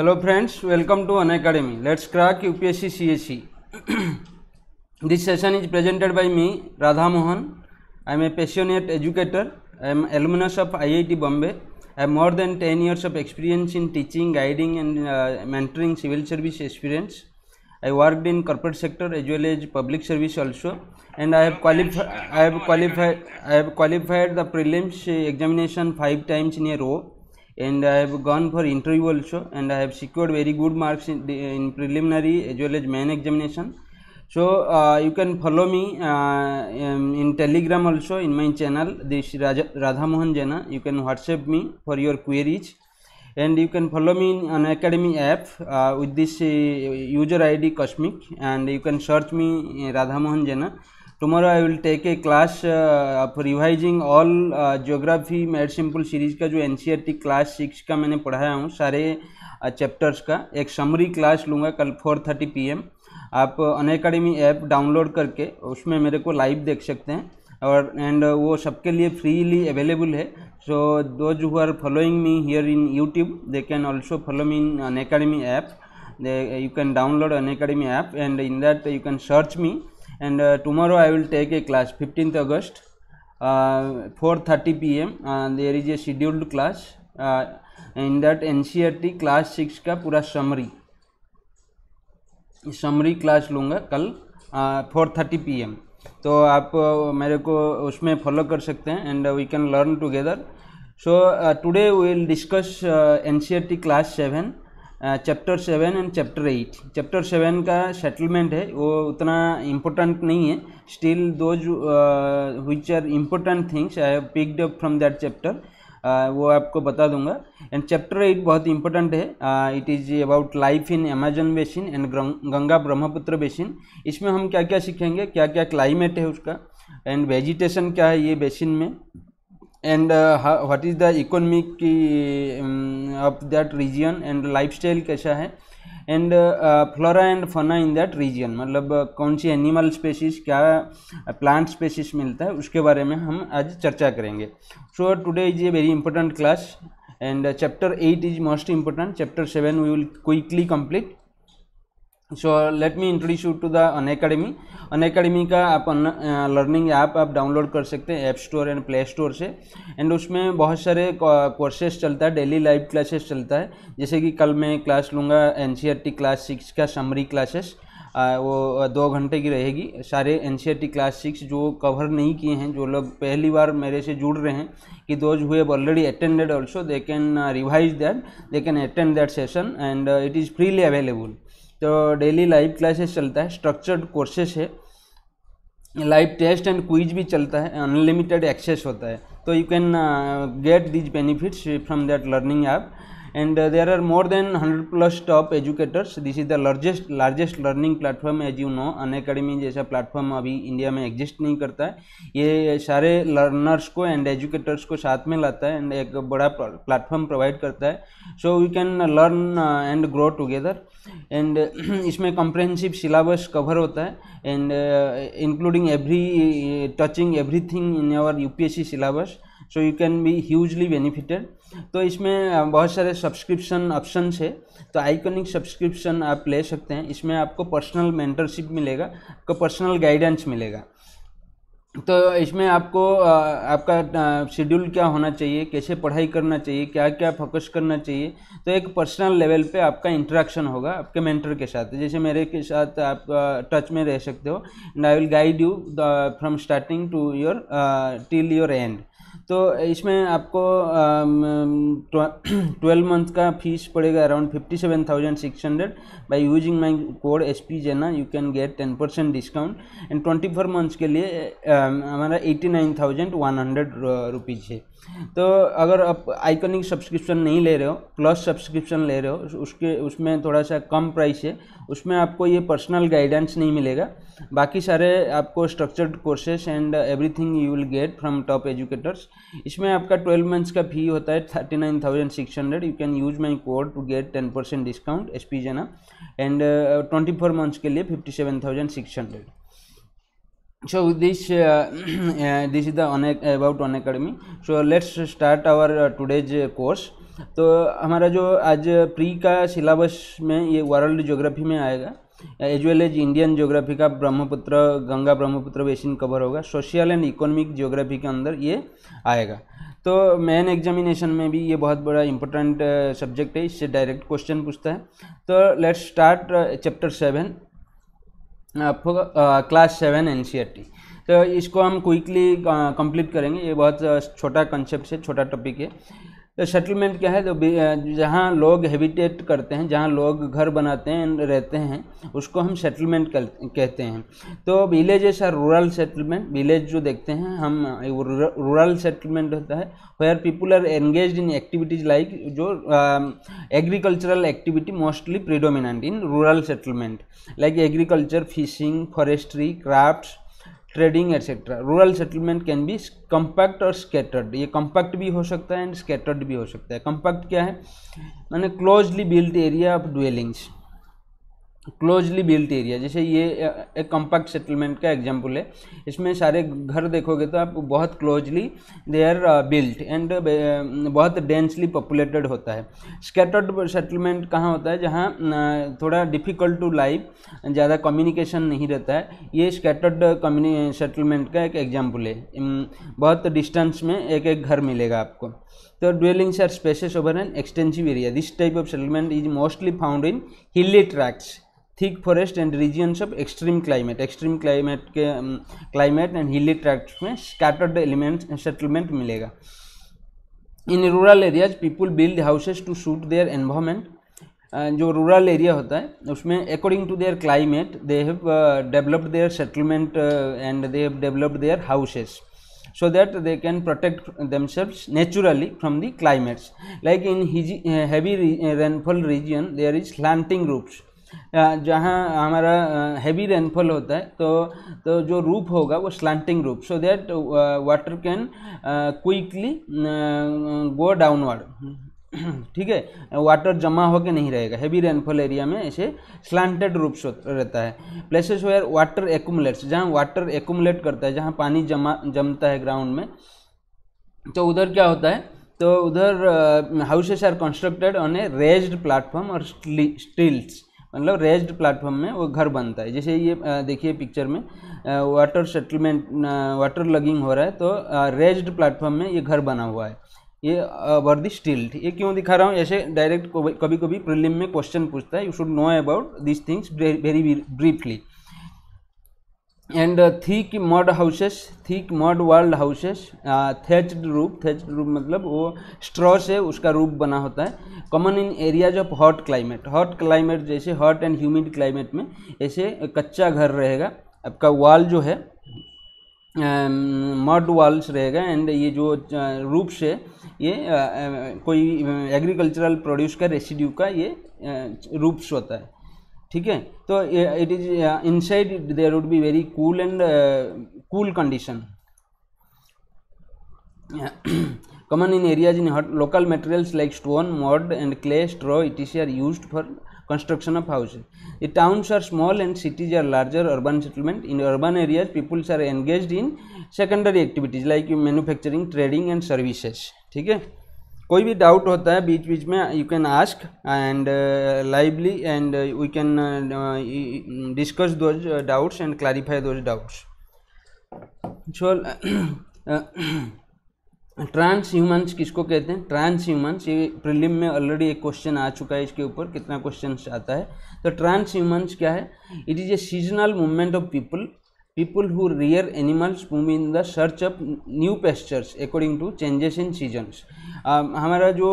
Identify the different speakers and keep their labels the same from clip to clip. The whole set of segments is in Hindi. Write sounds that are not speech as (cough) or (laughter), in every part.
Speaker 1: Hello friends welcome to Unacademy let's crack UPSC CSC this session is presented by me Radhamohan I am a passionate educator I am alumnus of IIT Bombay I am more than ten years of experience in teaching guiding and mentoring civil service experience I work in corporate sector as well as public service also and I have qualified I have qualified I have qualified the prelims examination five times in a row and I have gone for interview also and I have secured very good marks in, in preliminary as well as main examination. So uh, you can follow me uh, um, in telegram also in my channel this Raja, Radha Mohan jena You can WhatsApp me for your queries and you can follow me in an academy app uh, with this user ID Cosmic and you can search me uh, Radha Mohan jena tomorrow I will take a class of revising all all uh, simple series का जो एन क्लास सिक्स का मैंने पढ़ाया हूँ सारे चैप्टर्स uh, का एक समरी क्लास लूँगा कल फोर थर्टी पी एम आप अन अकेडमी ऐप डाउनलोड करके उसमें मेरे को लाइव देख सकते हैं और एंड वो सबके लिए फ्रीली अवेलेबल है so those who are following me here in YouTube they can also follow me in Unacademy app you can download Unacademy app and in that you can search me and uh, tomorrow I will take a class 15th August uh, 4.30 pm uh, there is a scheduled class uh, in that NCRT class 6 का पूरा समरी समरी क्लास लूँगा कल फोर थर्टी पी एम तो आप मेरे को उसमें फॉलो कर सकते हैं and we can learn together so today we will discuss N C R T class seven chapter seven and chapter eight chapter seven का सेटलमेंट है वो उतना इम्पोर्टेंट नहीं है still those which are important things I have picked up from that chapter वो आपको बता दूंगा एंड चैप्टर एट बहुत इंपॉर्टेंट है it is about life in Amazon basin and Ganga Brahmaputra basin इसमें हम क्या क्या सीखेंगे क्या क्या क्लाइमेट है उसका एंड वेजिटेशन क्या है ये बेसिन में and what is the economic of that um, and that region कैसा है and flora and fauna in that region मतलब uh, कौन सी एनिमल स्पेसिस क्या प्लांट uh, स्पेसिस मिलता है उसके बारे में हम आज चर्चा करेंगे so today is a very important class and chapter eight is most important chapter seven we will quickly complete so let me introduce you to the on academy Unacademy का आप लर्निंग ऐप आप डाउनलोड कर सकते हैं app store and play store से एंड उसमें बहुत सारे कोर्सेज चलता है डेली लाइव क्लासेस चलता है जैसे कि कल मैं क्लास लूँगा एन क्लास सिक्स का समरी क्लासेस आ, वो दो घंटे की रहेगी सारे एन क्लास सिक्स जो कवर नहीं किए हैं जो लोग पहली बार मेरे से जुड़ रहे हैं कि those who already attended also they can revise that they can attend that session and it is freely available तो डेली लाइव क्लासेस चलता है स्ट्रक्चर्ड कोर्सेस है लाइव टेस्ट एंड क्विज भी चलता है अनलिमिटेड एक्सेस होता है तो you can get these benefits from that learning app and uh, there are more than 100 plus top educators this is the largest largest learning platform as you know Unacademy जैसा प्लेटफॉर्म अभी इंडिया में एग्जिस्ट नहीं करता है ये सारे लर्नर्स को एंड एजुकेटर्स को साथ में लाता है एंड एक बड़ा प्लेटफॉर्म प्रोवाइड करता है so we can learn and grow together and इसमें कॉम्प्रहेंसिव सिलेबस कवर होता है and including every touching everything in your UPSC syllabus so you can be hugely benefited तो इसमें बहुत सारे सब्सक्रिप्शन ऑप्शन है तो आइकॉनिक सब्सक्रिप्शन आप ले सकते हैं इसमें आपको पर्सनल मेंटरशिप मिलेगा आपको पर्सनल गाइडेंस मिलेगा तो इसमें आपको आपका शेड्यूल क्या होना चाहिए कैसे पढ़ाई करना चाहिए क्या क्या फोकस करना चाहिए तो एक पर्सनल लेवल पे आपका इंटरेक्शन होगा आपके मेंटर के साथ जैसे मेरे के साथ आप टच में रह सकते हो and I will guide you from starting to your till your end तो इसमें आपको ट्वेल्व मंथ (clears throat) का फीस पड़ेगा around fifty seven thousand six hundred by using my code S P Jena you can get ten percent discount and twenty four months के लिए हमारा eighty nine thousand one hundred rupees है तो अगर आप आइकनिक सब्सक्रिप्शन नहीं ले रहे हो प्लस सब्सक्रिप्शन ले रहे हो उसके उसमें थोड़ा सा कम प्राइस है उसमें आपको ये पर्सनल गाइडेंस नहीं मिलेगा बाकी सारे आपको structured courses and everything you will get from top educators इसमें आपका ट्वेल्व मंथ्स का फी होता है thirty nine thousand six hundred you can use my code to get ten percent discount S P Jena and twenty four months के लिए fifty seven thousand six hundred so this uh, (clears throat) uh, this is the one about one academy so let's start our uh, today's course तो हमारा जो आज प्री का सिलेबस में ये वर्ल्ड ज्योग्राफी में आएगा as well as Indian geography का ब्रह्मपुत्र गंगा ब्रह्मपुत्र बेसिन कवर होगा सोशल एंड इकोनॉमिक ज्योग्राफी के अंदर ये आएगा तो मेन एग्जामिनेशन में भी ये बहुत बड़ा इंपॉर्टेंट सब्जेक्ट uh, है इससे डायरेक्ट क्वेश्चन पूछता है तो let's start chapter seven class seven N तो इसको हम क्विकली कंप्लीट करेंगे ये बहुत छोटा कंसेप्ट है छोटा टॉपिक है तो सेटलमेंट क्या है जो तो जहाँ लोग हैबिटेट करते हैं जहाँ लोग घर बनाते हैं रहते हैं उसको हम सेटलमेंट कहते हैं तो villages are rural settlement village जो देखते हैं हम रूरल सेटलमेंट होता है where people are engage in activities like जो agricultural activity mostly predominant in rural settlement like agriculture fishing forestry crafts trading etcetera rural settlement can be compact और स्केटर्ड ये कंपैक्ट भी हो सकता है एंड स्कैटर्ड भी हो सकता है कंपैक्ट क्या है मैंने closely built area of dwellings closely built area जैसे ये एक कम्पैक्ट सेटलमेंट का एग्जांपल है इसमें सारे घर देखोगे तो आप बहुत closely they are built and बहुत डेंसली पॉपुलेटेड होता है स्कैटर्ड सेटलमेंट कहाँ होता है जहाँ थोड़ा डिफ़िकल्ट टू लाइफ ज़्यादा कम्युनिकेशन नहीं रहता है ये स्कैटर्ड कम्युनि सेटलमेंट का एक एग्जाम्पल है बहुत डिस्टेंस में एक एक घर मिलेगा आपको तो dwellings are spacious over an extensive area this type of settlement is mostly found in hilly tracts thick forest and regions of extreme climate extreme climate के क्लाइमेट एंड हिली ट्रैक्ट में स्कैटर्ड एलिमेंट सेटलमेंट मिलेगा in rural areas people build houses to suit their environment जो रूरल एरिया होता है उसमें according to their climate they have developed their settlement and they have developed their houses so that they can protect themselves naturally from the climates like in heavy rainfall region there is slanting roofs जहाँ हमारा हैवी रेनफॉल होता है तो तो जो रूप होगा वो slanting roof so that water can quickly go downward ठीक है वाटर जमा होकर नहीं रहेगा हैवी रेनफॉल एरिया में ऐसे स्लांटेड रूप से रहता है प्लेसेस वेयर वाटर एकुमुलेट्स जहाँ वाटर एकुमुलेट करता है जहाँ पानी जमा जमता है ग्राउंड में तो उधर क्या होता है तो उधर houses are constructed on a raised platform और स्टील्स मतलब रेज्ड प्लेटफॉर्म में वो घर बनता है जैसे ये देखिए पिक्चर में वाटर सेटलमेंट वाटर लगिंग हो रहा है तो रेज्ड प्लेटफॉर्म में ये घर बना हुआ है ये वर्दी स्टील ये क्यों दिखा रहा हूँ ऐसे डायरेक्ट कभी कभी प्रिलिम में क्वेश्चन पूछता है you should know about this things very briefly and thick mud houses thick mud walled houses thatched roof thatched रूप मतलब वो स्ट्रॉ से उसका रूप बना होता है common in areas of hot climate hot climate जैसे हॉट एंड ह्यूमिड क्लाइमेट में ऐसे कच्चा घर रहेगा आपका वॉल जो है मड um, वॉल्स रहेगा एंड ये जो रूप uh, से ये uh, uh, कोई एग्रीकल्चरल प्रोड्यूस का रेसिड्यू का ये रूप्स होता है ठीक है तो it is inside there would be very cool and cool condition common in areas in hot local materials like stone mud and clay straw it is are use for construction of house the towns are small and cities are larger urban settlement in urban areas peoples are engage in secondary activities like manufacturing trading and services ठीक है कोई भी डाउट होता है बीच बीच में you can ask and lively and we can discuss those doubts and clarify those doubts so transhumance किसको कहते हैं ट्रांस ह्यूमन्स ये प्रिलिम में ऑलरेडी एक क्वेश्चन आ चुका है इसके ऊपर कितना क्वेश्चन आता है तो ट्रांस ह्यूमन्स क्या है it is a seasonal movement of people people who rear animals move in the search of new pastures according to changes in seasons Um, हमारा जो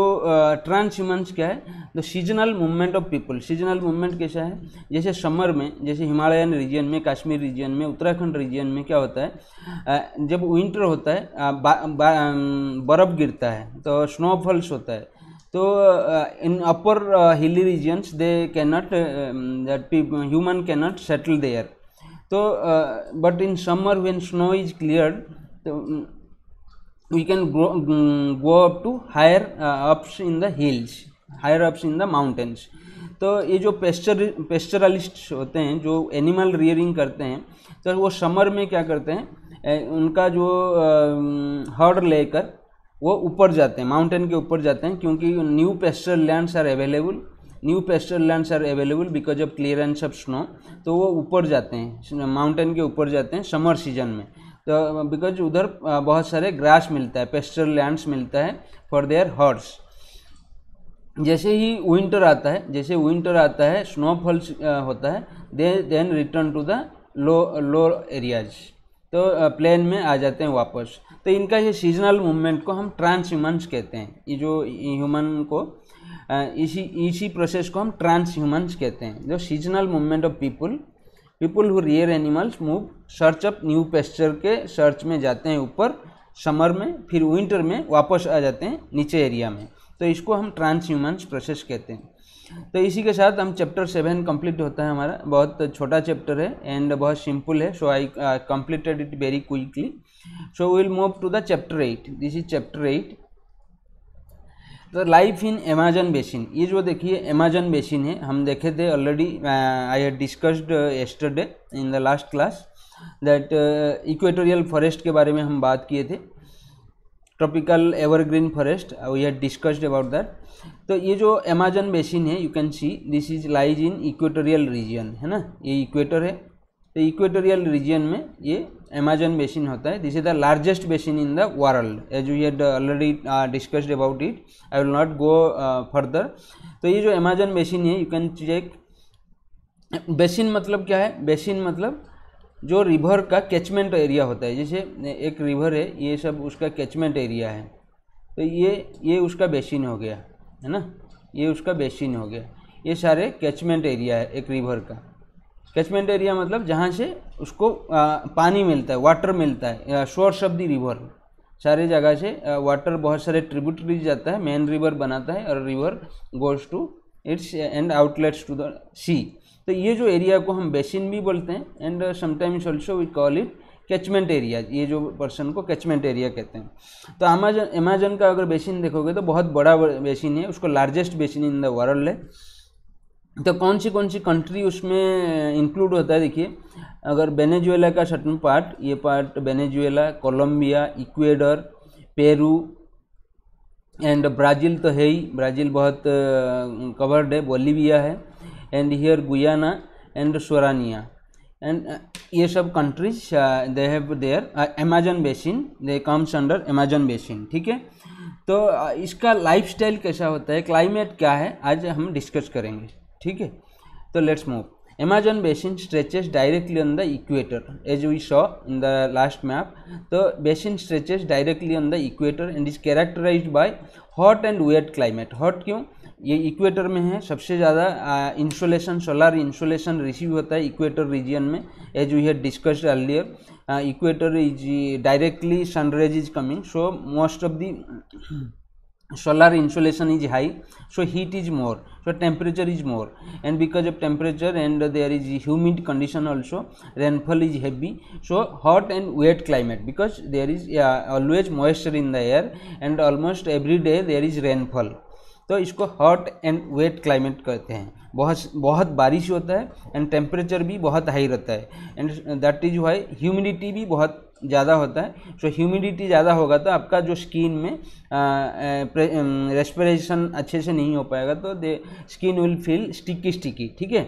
Speaker 1: ट्रांस uh, ह्यूमन्स क्या है the seasonal movement of people seasonal movement कैसा है जैसे समर में जैसे हिमालयन रीजन में कश्मीर रीजन में उत्तराखंड रीजन में क्या होता है uh, जब विंटर होता है uh, um, बर्फ़ गिरता है तो स्नोफॉल्स होता है तो in upper hilly regions they can not that human can not settle there तो but in summer when snow is clear तो we can go, um, go up to higher uh, ups in the hills higher ups in the mountains तो ये जो पेस्चर पेस्चरलिस्ट होते हैं जो एनिमल रियरिंग करते हैं तो वो समर में क्या करते हैं उनका जो हर्ड लेकर वो ऊपर जाते हैं माउंटेन के ऊपर जाते हैं क्योंकि new pasture lands are available new pasture lands are available because of clearance of snow तो वो ऊपर जाते हैं माउंटेन के ऊपर जाते हैं समर सीजन में तो बिकॉज उधर बहुत सारे ग्रास मिलता है पेस्टर लैंड्स मिलता है फॉर देयर हर्ड्स जैसे ही विंटर आता है जैसे विंटर आता है स्नोफॉल होता है they then return to the low low areas तो प्लेन में आ जाते हैं वापस तो इनका ये सीजनल मूवमेंट को हम ट्रांस ह्यूमन्स कहते हैं ये जो ह्यूमन को इसी इसी प्रोसेस को हम ट्रांस ह्यूमन्स कहते हैं जो seasonal movement of people people who rear animals move search up new pasture के सर्च में जाते हैं ऊपर समर में फिर विंटर में वापस आ जाते हैं नीचे एरिया में तो इसको हम ट्रांस ह्यूमन्स प्रोसेस कहते हैं तो इसी के साथ हम चैप्टर सेवन कंप्लीट होता है हमारा बहुत छोटा चैप्टर है एंड बहुत सिंपल है so I completed it very quickly so will move to the chapter eight this is chapter eight तो लाइफ इन अमेजन बेसिन ये जो देखिए अमेजन बेसिन है हम देखे थे already I had discussed yesterday in the last class that equatorial forest के बारे में हम बात किए थे tropical evergreen forest we had discussed about that तो ये जो अमेजन बेसिन है you can see this is lies in equatorial region है ना ये इक्वेटर है तो इक्वेटोरियल रीजियन में ये Amazon basin hota hai. This is the largest basin in the world as we had already uh, discussed about it. I will not go uh, further. तो ये जो Amazon basin है you can check बेसिन मतलब क्या है बेसिन मतलब जो रिवर का कैचमेंट एरिया होता है जैसे एक रिवर है ये सब उसका कैचमेंट एरिया है तो ये ये उसका बेसिन हो गया है ना ये उसका बेसिन हो गया ये सारे कैचमेंट एरिया है एक रिवर का कैचमेंट एरिया मतलब जहाँ से उसको आ, पानी मिलता है वाटर मिलता है ऑफ द रिवर सारे जगह से वाटर बहुत सारे ट्रिब्यूटरीज जाता है मेन रिवर बनाता है और river goes to its end outlets to the sea तो ये जो एरिया को हम बेसिन भी बोलते हैं and sometimes also we call it catchment area ये जो पर्सन को कैचमेंट एरिया कहते हैं तो अमेजन अमेजन का अगर बेसिन देखोगे तो बहुत बड़ा बेसिन है उसको largest basin in the world है तो कौन सी कौन सी कंट्री उसमें इंक्लूड होता है देखिए अगर बेनेजुएला का सर्टन पार्ट ये part Venezuela Colombia Ecuador Peru and Brazil तो है ही ब्राज़ील बहुत कवर्ड है बोलीविया है and here Guyana and Suriname and ये सब countries they have their Amazon basin they comes under Amazon basin ठीक है तो इसका लाइफस्टाइल कैसा होता है क्लाइमेट क्या है आज हम डिस्कस करेंगे ठीक है तो let's move Amazon basin stretches directly on the equator as we saw in the last map तो basin stretches directly on the equator and is characterise by hot and wet climate hot क्यों ये इक्वेटर में है सबसे ज़्यादा इंसुलेशन सोलार इंसुलेशन रिसीव होता है इक्वेटर रीजियन में as we had discussed earlier equator is directly sunrise is coming so most of the solar insulation is high so heat is more so temperature is more and because of temperature and there is humid condition also rainfall is heavy so hot and wet climate because there is uh, always moisture in the air and almost every day there is rainfall तो इसको हॉट एंड वेट क्लाइमेट कहते हैं बहुत बहुत बारिश होता है एंड टेम्परेचर भी बहुत हाई रहता है and that is why humidity भी बहुत ज़्यादा होता है सो ह्यूमिडिटी ज़्यादा होगा तो आपका जो स्किन में रेस्पिरेशन अच्छे से नहीं हो पाएगा तो the skin will feel sticky sticky ठीक है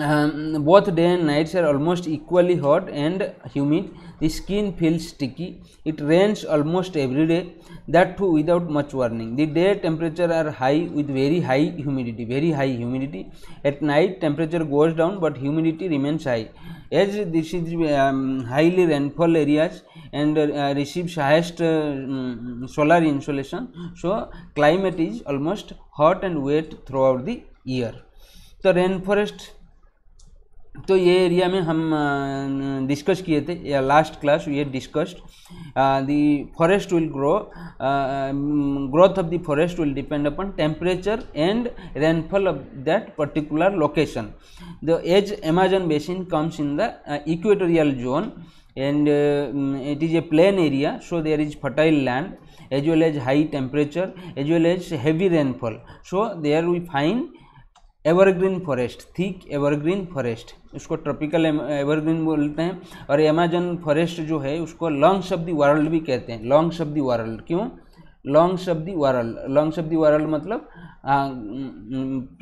Speaker 1: um, both day and nights are almost equally hot and humid the skin feels sticky it rains almost every day that too without much warning the day temperature are high with very high humidity very high humidity at night temperature goes down but humidity remains high as this is um, highly rainfall areas and uh, receives highest uh, um, solar insulation, so climate is almost hot and wet throughout the year the rainforest तो ये एरिया में हम डिस्कस किए थे या लास्ट क्लास ये discussed the forest will grow growth of the forest will depend upon temperature and rainfall of that particular location the as Amazon basin comes in the equatorial zone and it is a plain area so there is fertile land as well as high temperature as well as as rainfall so so there we find evergreen forest thick evergreen forest उसको ट्रॉपिकल एवरग्रीन बोलते हैं और एमेजन फॉरेस्ट जो है उसको लॉन्ग द वर्ल्ड भी कहते हैं लॉन्ग शब्दी वर्ल्ड क्यों लॉन्ग शब्दी वारल्ड लॉन्ग शब्दी वर्ल्ड मतलब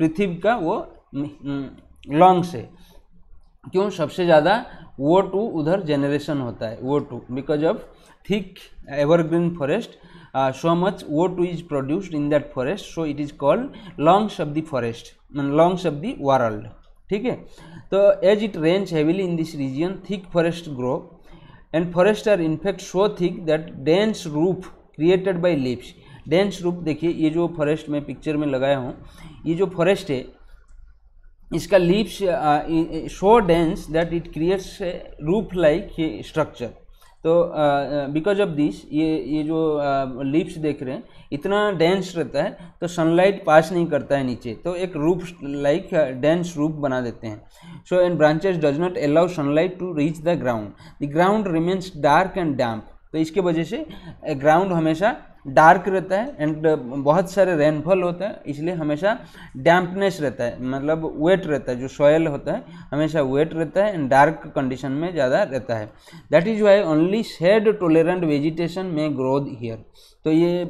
Speaker 1: पृथ्वी का वो लॉन्ग से क्यों सबसे ज़्यादा वो टू उधर जनरेशन होता है वो too because of thick evergreen forest uh, so much wood is produced in that forest so it is called lungs of the forest and lungs of the world ठीक है तो as it rains heavily in this region thick forest grow and forest are in fact so thick that dense roof created by leaves dense roof देखिए ये जो फॉरेस्ट में पिक्चर में लगाया हूँ ये जो फॉरेस्ट है इसका leaves so dense that it creates roof like structure तो बिकॉज ऑफ दिस ये ये जो uh, देख रहे हैं इतना डेंस रहता है तो सनलाइट पास नहीं करता है नीचे तो एक रूप लाइक डेंस रूप बना देते हैं so and branches does not allow sunlight to reach the ground the ground remains dark and damp तो इसके वजह से ग्राउंड हमेशा डार्क रहता है एंड बहुत सारे रेनफॉल होता है इसलिए हमेशा डैम्पनेस रहता है मतलब वेट रहता है जो सॉयल होता है हमेशा वेट रहता है एंड डार्क कंडीशन में ज़्यादा रहता है that is why only shade tolerant vegetation में ग्रोथ हियर तो ये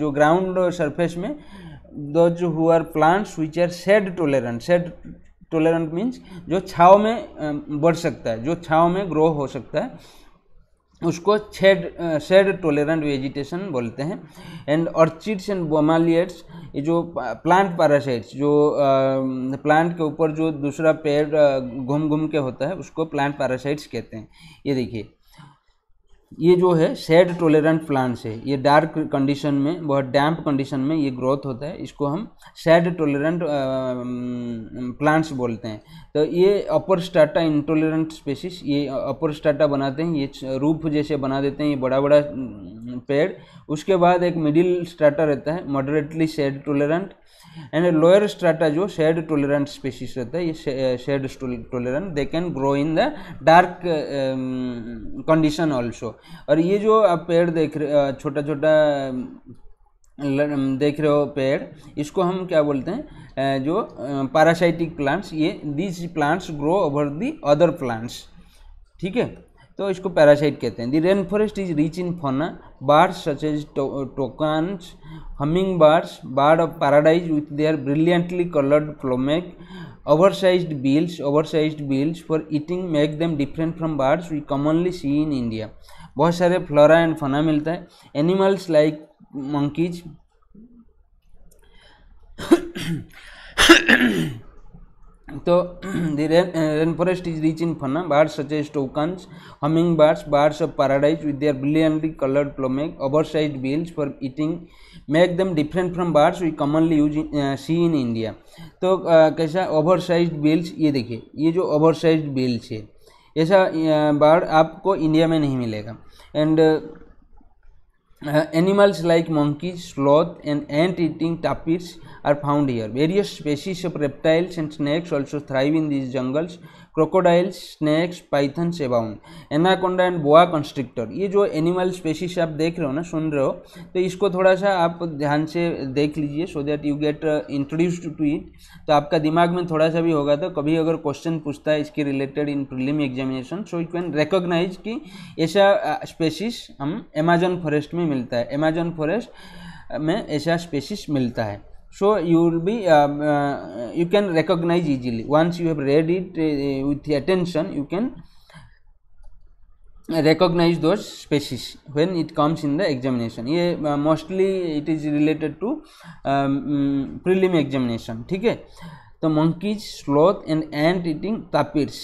Speaker 1: जो ग्राउंड सरफेस में दो जो are plants which are shade tolerant shade tolerant means जो छाव में बढ़ सकता है जो छाव में ग्रो हो सकता है उसको छेड शेड टोलरेंट वेजिटेशन बोलते हैं एंड ऑर्चिड्स एंड बोमालियट्स ये जो प्लांट uh, पैरासाइट्स जो आ, um, प्लांट के ऊपर जो दूसरा पेड़ uh, घूम घूम के होता है उसको प्लांट पैरासाइट्स कहते हैं ये देखिए ये जो है शेड टोलरेंट प्लांट्स है ये डार्क कंडीशन में बहुत डैम्प कंडीशन में ये ग्रोथ होता है इसको हम शेड टोलरेंट प्लांट्स बोलते हैं तो ये अपर स्टाटा इंटोलरेंट स्पेसिस ये अपर स्टाटा बनाते हैं ये रूफ जैसे बना देते हैं ये बड़ा बड़ा पेड उसके बाद एक मिडिल स्ट्राटा रहता है moderately shade tolerant and lower strata जो शेड टोलरेंट स्पीशीज रहता है ये shade tolerant they can grow in the dark condition also और ये जो आप पेड़ देख रहे छोटा छोटा देख रहे हो पेड़ इसको हम क्या बोलते हैं जो पैरासाइटिक प्लांट्स ये these plants grow over the other plants ठीक है तो इसको पैरासाइट कहते हैं the rain forest is rich in fauna birds such as toucans humming birds bird of paradise with their brilliantly coloured plumage bills over size bills for eating make them different from birds we commonly see in India बहुत सारे फ्लोरा एंड फना मिलता है एनिमल्स लाइक मंकीज तो (clears throat) rain forest is rich in fauna birds such as toucans humming birds birds of paradise with their brilliantly coloured plumage oversize bills for eating make them different from birds we commonly use see in India तो कैसा कैसा ओवरसाइज बिल्स ये देखिए ये जो ओवरसाइज बिल्स है ऐसा बार्ड आपको इंडिया में नहीं मिलेगा and Uh, animals like monkeys, sloth and ant-eating tapirs are found here. Various species of reptiles and snakes also thrive in these jungles. Crocodile snakes python abound anaconda and boa constrictor ये जो एनिमल स्पेसिस आप देख रहे हो ना सुन रहे हो तो इसको थोड़ा सा आप ध्यान से देख लीजिए so that you get introduce to it तो आपका दिमाग में थोड़ा सा भी होगा तो कभी अगर क्वेश्चन पूछता है इसके related in prelim examination so you can recognise कि ऐसा स्पेसिस uh, हम एमेजन फॉरेस्ट में मिलता है अमेजोन फॉरेस्ट में ऐसा स्पेसिस मिलता है So, you will be um, uh, you can recognize easily once you have read it uh, uh with attention you can recognize those species when it comes in the examination Yeah, uh, mostly it is related to um, mm, prelim examination Okay, है monkeys sloth and ant eating tapirs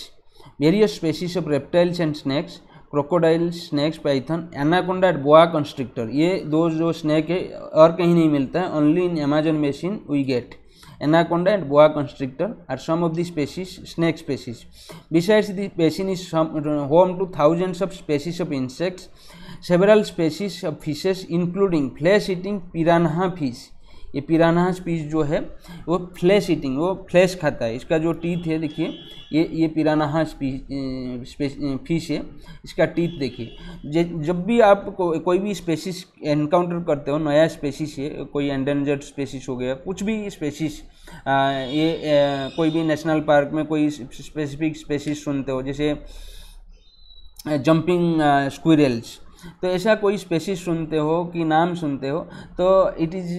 Speaker 1: various species of reptiles and snakes crocodile snakes python anaconda and boa constrictor ये दो जो स्नैक है और कहीं नहीं मिलता है only in Amazon basin we get anaconda and boa constrictor are some of the species snake species besides the basin is home to thousands of species of insects several species of fishes including flesh eating piranha fish ये पिरानाज पीस जो है वो फ्लैश ईटिंग वो फ्लैश खाता है इसका जो टीथ है देखिए ये ये पिरानाज पीस फिश है इसका टीथ देखिए जब भी आप को, कोई भी स्पेसिस एनकाउंटर करते हो नया स्पेसिस है कोई एंडेंजर्ड स्पेसिस हो गया कुछ भी स्पेसिस ये आ, कोई भी नेशनल पार्क में कोई स्पेसिफिक स्पेसिस सुनते हो जैसे जंपिंग स्क्विरल्स तो ऐसा कोई स्पेसिस सुनते हो कि नाम सुनते हो तो it is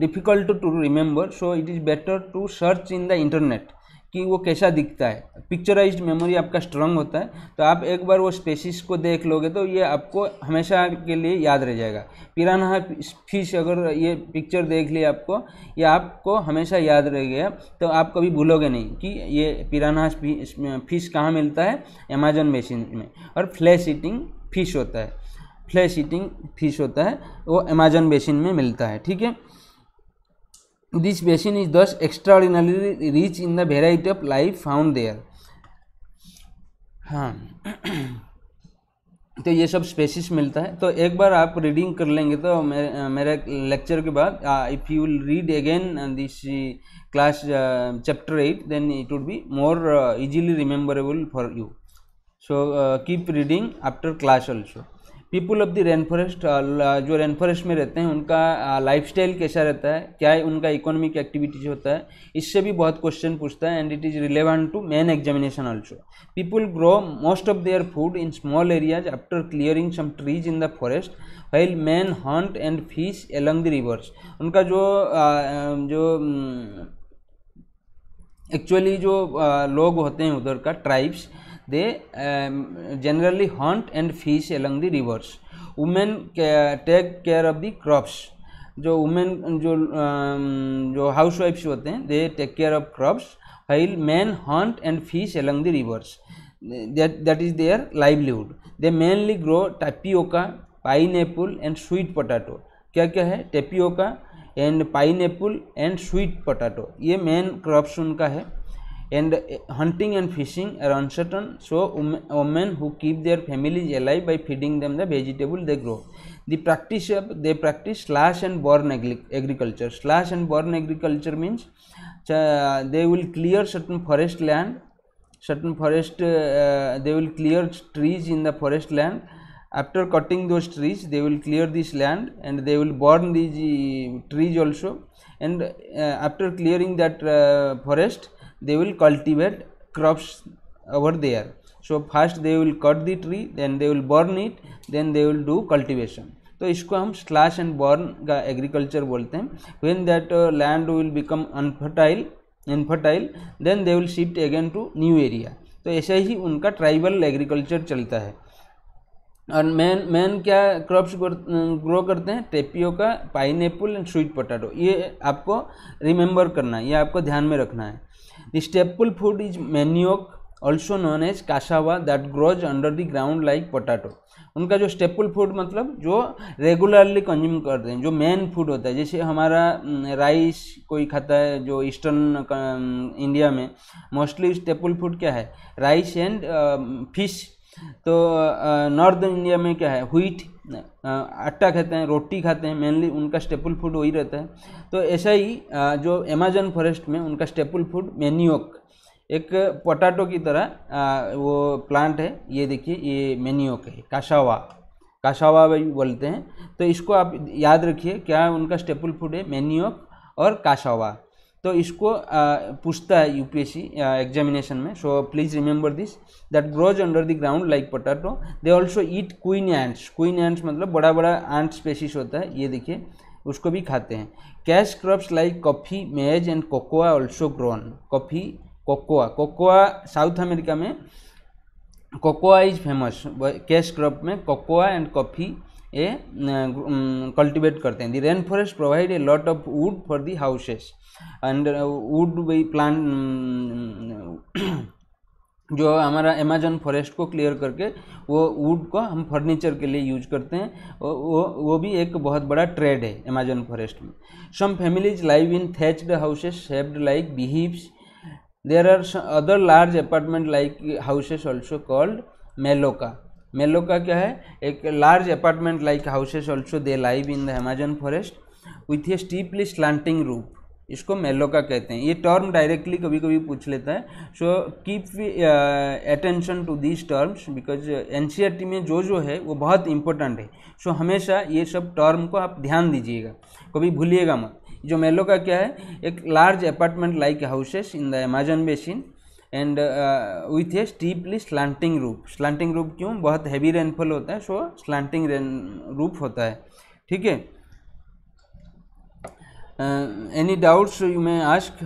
Speaker 1: difficult to remember so it is better to search in the internet कि वो कैसा दिखता है पिक्चराइज मेमोरी आपका स्ट्रांग होता है तो आप एक बार वो स्पेसिस को देख लोगे तो ये आपको हमेशा के लिए याद रह जाएगा पिराना फिश अगर ये पिक्चर देख लिया आपको ये आपको हमेशा याद रह गया तो आप कभी भूलोगे नहीं कि ये पिराना फिश कहाँ मिलता है अमेजन मशीन में और फ्लैश ईटिंग फिश होता है फ्लैश ईटिंग फिश होता है वो अमेजन बेसिन में मिलता है ठीक है this basin is thus extraordinary rich in the variety of life found there हाँ तो ये सब स्पेसिस मिलता है तो एक बार आप रीडिंग कर लेंगे तो मेरे मेरा लेक्चर के बाद if you will read again this class chapter eight then it would be more easily rememberable for you so keep reading after class also people of the rain forest जो रेन फॉरेस्ट में रहते हैं उनका लाइफ स्टाइल कैसा रहता है क्या है उनका इकोनॉमिक एक्टिविटीज होता है इससे भी बहुत क्वेश्चन पूछता है and it is relevant to main examination also people grow most of their food in small areas after clearing some trees in the forest while man hunt and fish along the rivers उनका जो जो एक्चुअली जो लोग होते हैं उधर का tribes they generally hunt and and along the rivers rivers take care of of crops जो वुमेन जो um, जो हाउस वाइफ्स होते हैं they take care of crops while man hunt and fish along the rivers that is their livelihood they mainly grow tapioca pine and sweet potato क्या क्या है tapioca and pine and sweet potato ये मेन क्रॉप्स उनका है and eh, hunting and fishing are uncertain. So, women who keep their families alive by feeding them the vegetable they grow. The practice of eh, they practice slash and burn agriculture. Slash and burn agriculture means uh, they will clear certain forest land, certain forest uh, they will clear trees in the forest land. After cutting those trees, they will clear this land and they will burn these trees also. And uh, after clearing that forest, they will cultivate crops over there so first they will cut the tree then they will burn it then they will do cultivation तो इसको हम स्लैश एंड बर्न का एग्रीकल्चर बोलते हैं when that land will become unfertile infertile then they will shift again to new area तो ऐसे ही उनका ट्राइबल एग्रीकल्चर चलता है और मेन मेन क्या क्रॉप्स ग्रो uh, करते हैं टेपियो tapioca pine and sweet potato ये आपको रिमेंबर करना है ये आपको ध्यान में रखना है The staple food is manioc, also known as cassava that grows under the ground like potato उनका जो स्टेपल फूड मतलब जो रेगुलरली कंज्यूम करते हैं जो मेन फूड होता है जैसे हमारा राइस कोई खाता है जो ईस्टर्न इंडिया में मोस्टली स्टेपल फूड क्या है राइस एंड फिश तो नॉर्थ इंडिया में क्या है व्हीट आटा खाते हैं रोटी खाते हैं मेनली उनका स्टेपल फूड वही रहता है तो ऐसा ही जो अमेजन फॉरेस्ट में उनका स्टेपल फूड मेन्योक एक पोटैटो की तरह वो प्लांट है ये देखिए ये मेन्योक है काशावा काशावा भी बोलते हैं तो इसको आप याद रखिए क्या उनका स्टेपल फूड है मेन्योक और काशावा तो इसको पूछता है यूपीएससी एग्जामिनेशन में so please remember this that grows under the ground like potato they also eat queen ants queen ants मतलब बड़ा बड़ा एंट स्पेसिस होता है ये देखिए उसको भी खाते हैं cash crops like coffee maize and cocoa also grown coffee cocoa cocoa South America में cocoa is famous cash crop में cocoa and coffee a cultivate करते हैं the rain forest provide a lot of wood for the houses and wood we plant जो हमारा अमेजन फॉरेस्ट को क्लियर करके वो वुड को हम फर्नीचर के लिए यूज करते हैं वो वो भी एक बहुत बड़ा ट्रेड है अमेजन फॉरेस्ट में some families live in thatched houses shaped like beehives there are other large apartment like houses also called maloca maloca क्या है एक large apartment like houses also they live in the Amazon forest with a steeply slanting roof इसको मेलोका कहते हैं ये टर्म डायरेक्टली कभी कभी पूछ लेता है so keep attention to this terms because एन में जो जो है वो बहुत इंपॉर्टेंट है सो so, हमेशा ये सब टर्म को आप ध्यान दीजिएगा कभी भूलिएगा मत जो मेलोका क्या है एक large apartment like houses in the Amazon basin and with a steeply slanting roof slanting roof क्यों बहुत हैवी रेनफॉल होता है सो स्लांटिंग रूप होता है ठीक है any doubts you may ask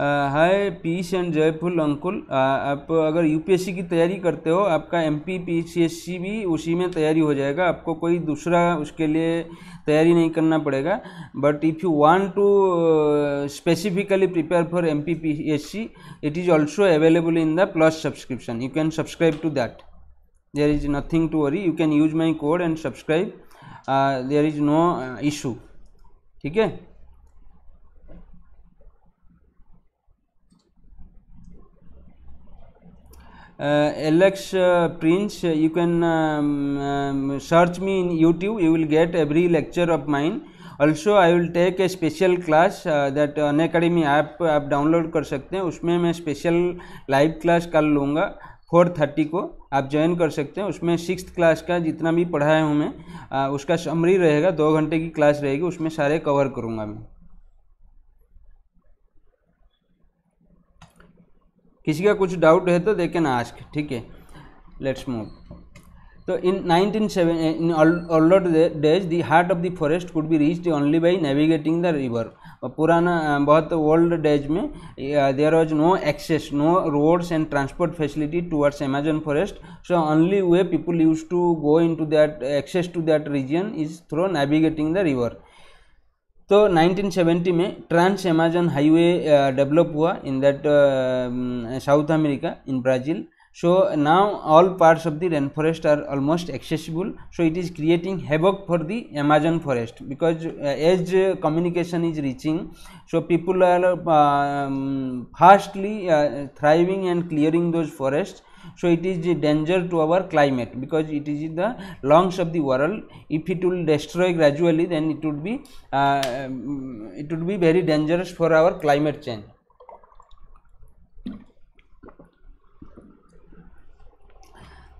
Speaker 1: hi peace and joyful uncle आप अगर यूपीएससी की तैयारी करते हो आपका एमपी पीसीएससी भी उसी में तैयारी हो जाएगा आपको कोई दूसरा उसके लिए तैयारी नहीं करना पड़ेगा but if you want to specifically prepare for M P P S C it is also available in the plus subscription you can subscribe to that there is nothing to worry you can use my code and subscribe there is no issue ठीक है uh, LX uh, Prince. Uh, you can um, um, search me in YouTube. You will get every lecture of mine. also i will take a special class uh, that academy app आप डाउनलोड कर सकते हैं उसमें मैं स्पेशल लाइव क्लास कल लूँगा फोर थर्टी को आप ज्वाइन कर सकते हैं उसमें सिक्स क्लास का जितना भी पढ़ाया हूँ मैं आ, uh, उसका समरी रहेगा दो घंटे की क्लास रहेगी उसमें सारे कवर करूँगा मैं किसी का कुछ डाउट है तो दे कैन आस्क ठीक है लेट्स मूव तो इन नाइनटीन इन ऑलर days the heart of the forest could be reached only by navigating the river पुराना बहुत ओल्ड डेज में there was no access no roads and transport facility towards Amazon forest so only way people use to go in to that access to that region is through navigating the river तो 1970 में ट्रांस एमेजन हाईवे डेवलप हुआ in that South America in Brazil so now all parts of the rainforest are almost accessible so it is creating havoc for the amazon forest because uh, as uh, communication is reaching so people are um, fastly uh, thriving and clearing those forests so it is a danger to our climate because it is the lungs of the world if it will destroy gradually then it would be uh, um, it would be very dangerous for our climate change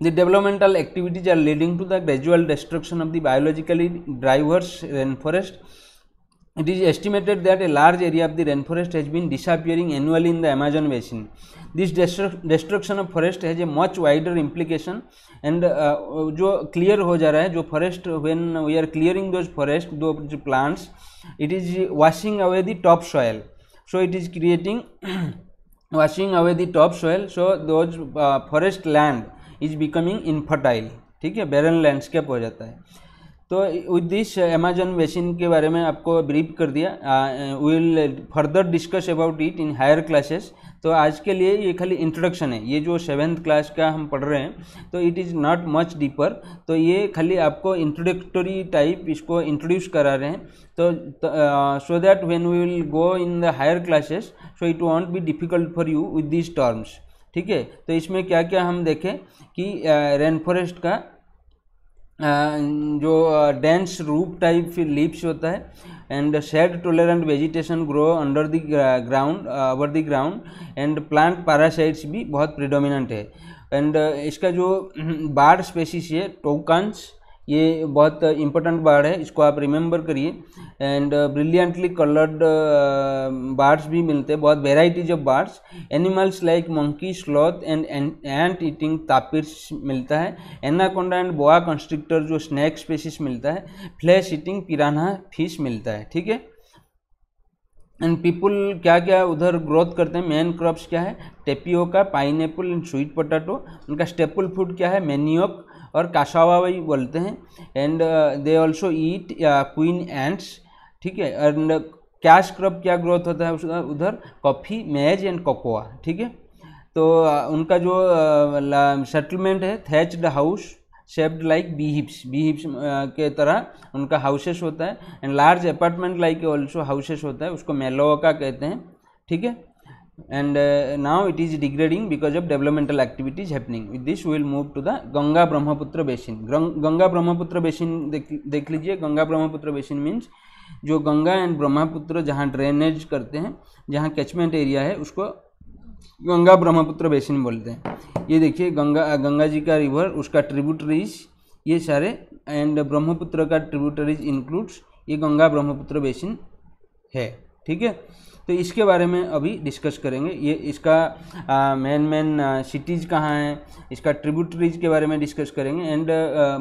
Speaker 1: The developmental activities are leading to the gradual destruction of the biologically diverse rainforest It is estimated that a large area of the rainforest has been disappearing annually in the Amazon basin. This destruction of forest has a much wider implication and uh, जो clear हो जा रहा है जो forest when we are clearing those forest those plants it is washing away the top soil so it is creating washing away the top soil so those uh, forest land is becoming infertile ठीक है barren landscape हो जाता है तो विद दिस अमेजन मशीन के बारे में आपको ब्रीफ कर दिया will further discuss about it in higher classes तो आज के लिए ये खाली इंट्रोडक्शन है ये जो सेवेंथ क्लास का हम पढ़ रहे हैं तो it is not much deeper तो ये खाली आपको इंट्रोडक्टरी टाइप इसको इंट्रोड्यूस करा रहे हैं तो so that when we will go in the higher classes so it won't be difficult for you with this terms ठीक है तो इसमें क्या क्या हम देखें कि रेन फॉरेस्ट का जो डेंस रूप टाइप लिप्स होता है and shade tolerant vegetation grow under the ground over the ground and plant parasites भी बहुत प्रिडोमिनेंट है एंड इसका जो बार्ड स्पेसिस है टोकन्स ये बहुत इंपॉर्टेंट बार्ड है इसको आप रिमेंबर करिए एंड ब्रिलियंटली कलर्ड बार्ड्स भी मिलते हैं बहुत varieties of birds animals like monkey sloth and ant eating tapirs मिलता है एनाकोंडा एंड बोआ कंस्ट्रिक्टर जो स्नैक स्पेसिस मिलता है फ्लैश ईटिंग पिराना फिश मिलता है ठीक है एंड पीपुल क्या क्या उधर ग्रोथ करते हैं मेन क्रॉप्स क्या है tapioca pine and sweet potato उनका स्टेपल फूड क्या है मेनियोक और काशावा भी बोलते हैं and they also eat queen ants ठीक है एंड कैश क्रॉप क्या ग्रोथ होता है उसका उधर कॉफ़ी मेज एंड कोकोआ ठीक है तो uh, उनका जो सेटलमेंट uh, है thatched house shaped like beehives beehives beehives के तरह उनका हाउसेस होता है and large apartment like also houses होता है उसको मेलोका कहते हैं ठीक है and uh, now it is degrading because of developmental activities happening with this we will move to the ganga brahmaputra basin ganga brahmaputra basin देख लीजिए गंगा ब्रह्मपुत्र बेसिन मीन्स जो गंगा एंड ब्रह्मपुत्र जहाँ ड्रेनेज करते हैं जहाँ कैचमेंट एरिया है उसको गंगा ब्रह्मपुत्र बेसिन बोलते हैं ये देखिए गंगा गंगा जी का रिवर उसका ट्रिब्यूटरीज ये सारे एंड ब्रह्मपुत्र का ट्रिब्यूटरीज इंक्लूड्स ये गंगा ब्रह्मपुत्र बेसिन है ठीक है तो इसके बारे में अभी डिस्कस करेंगे ये इसका मेन मेन सिटीज़ कहाँ हैं इसका ट्रिब्यूटरीज के बारे में डिस्कस करेंगे एंड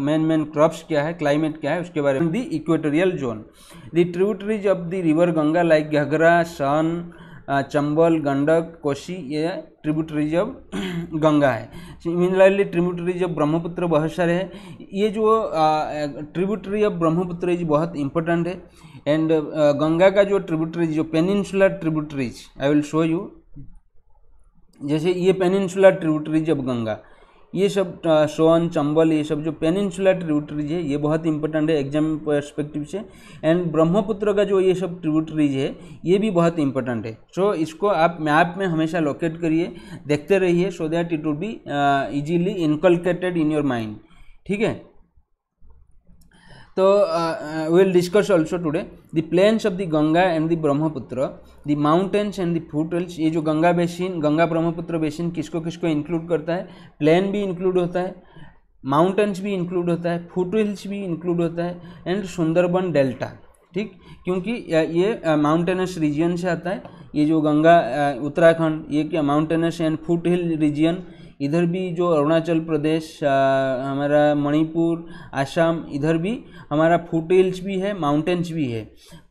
Speaker 1: मेन मेन क्रॉप्स क्या है क्लाइमेट क्या है उसके बारे में the equatorial zone the tributaries of the river Ganga like Ghaghara Son Chambal Gandak Koshi ये ट्रिब्यूटरीज ऑफ (clears throat) गंगा है सिमिलरली ट्रिब्यूटरीज ऑफ ब्रह्मपुत्र बहुत सारे हैं ये जो ट्रिब्यूटरी ऑफ ब्रह्मपुत्र इज बहुत इंपॉर्टेंट है एंड गंगा का जो ट्रिब्यूटरीज जो peninsular tributaries I will show you जैसे ये पेनिनसुलर ट्रिब्यूटरीज ऑफ गंगा ये सब सोन चंबल ये सब जो पेनिनसुला ट्रिब्यूटरीज है ये बहुत इंपॉर्टेंट है एग्जाम पर्सपेक्टिव से एंड ब्रह्मपुत्र का जो ये सब ट्रिब्यूटरीज है ये भी बहुत इंपॉर्टेंट है सो so, इसको आप मैप में हमेशा लोकेट करिए देखते रहिए so that it would be easily inculcated in your mind ठीक है तो discuss uh, uh, discuss today today plains of of Ganga and the Brahmaputra Brahmaputra, mountains and the foot foothills. ये जो गंगा बेसिन गंगा ब्रह्मपुत्र बेसिन किसको किसको इंक्लूड करता है प्लेन भी इंक्लूड होता है माउंटेंस भी इंक्लूड होता है फुटहिल्स भी इंक्लूड होता है एंड सुंदरबन डेल्टा ठीक क्योंकि uh, ये माउंटेनस रीजन से आता है ये जो गंगा उत्तराखंड ये क्या mountainous and foothill region इधर भी जो अरुणाचल प्रदेश आ, हमारा मणिपुर आसाम इधर भी हमारा फूट हिल्स भी है माउंटेन्स भी है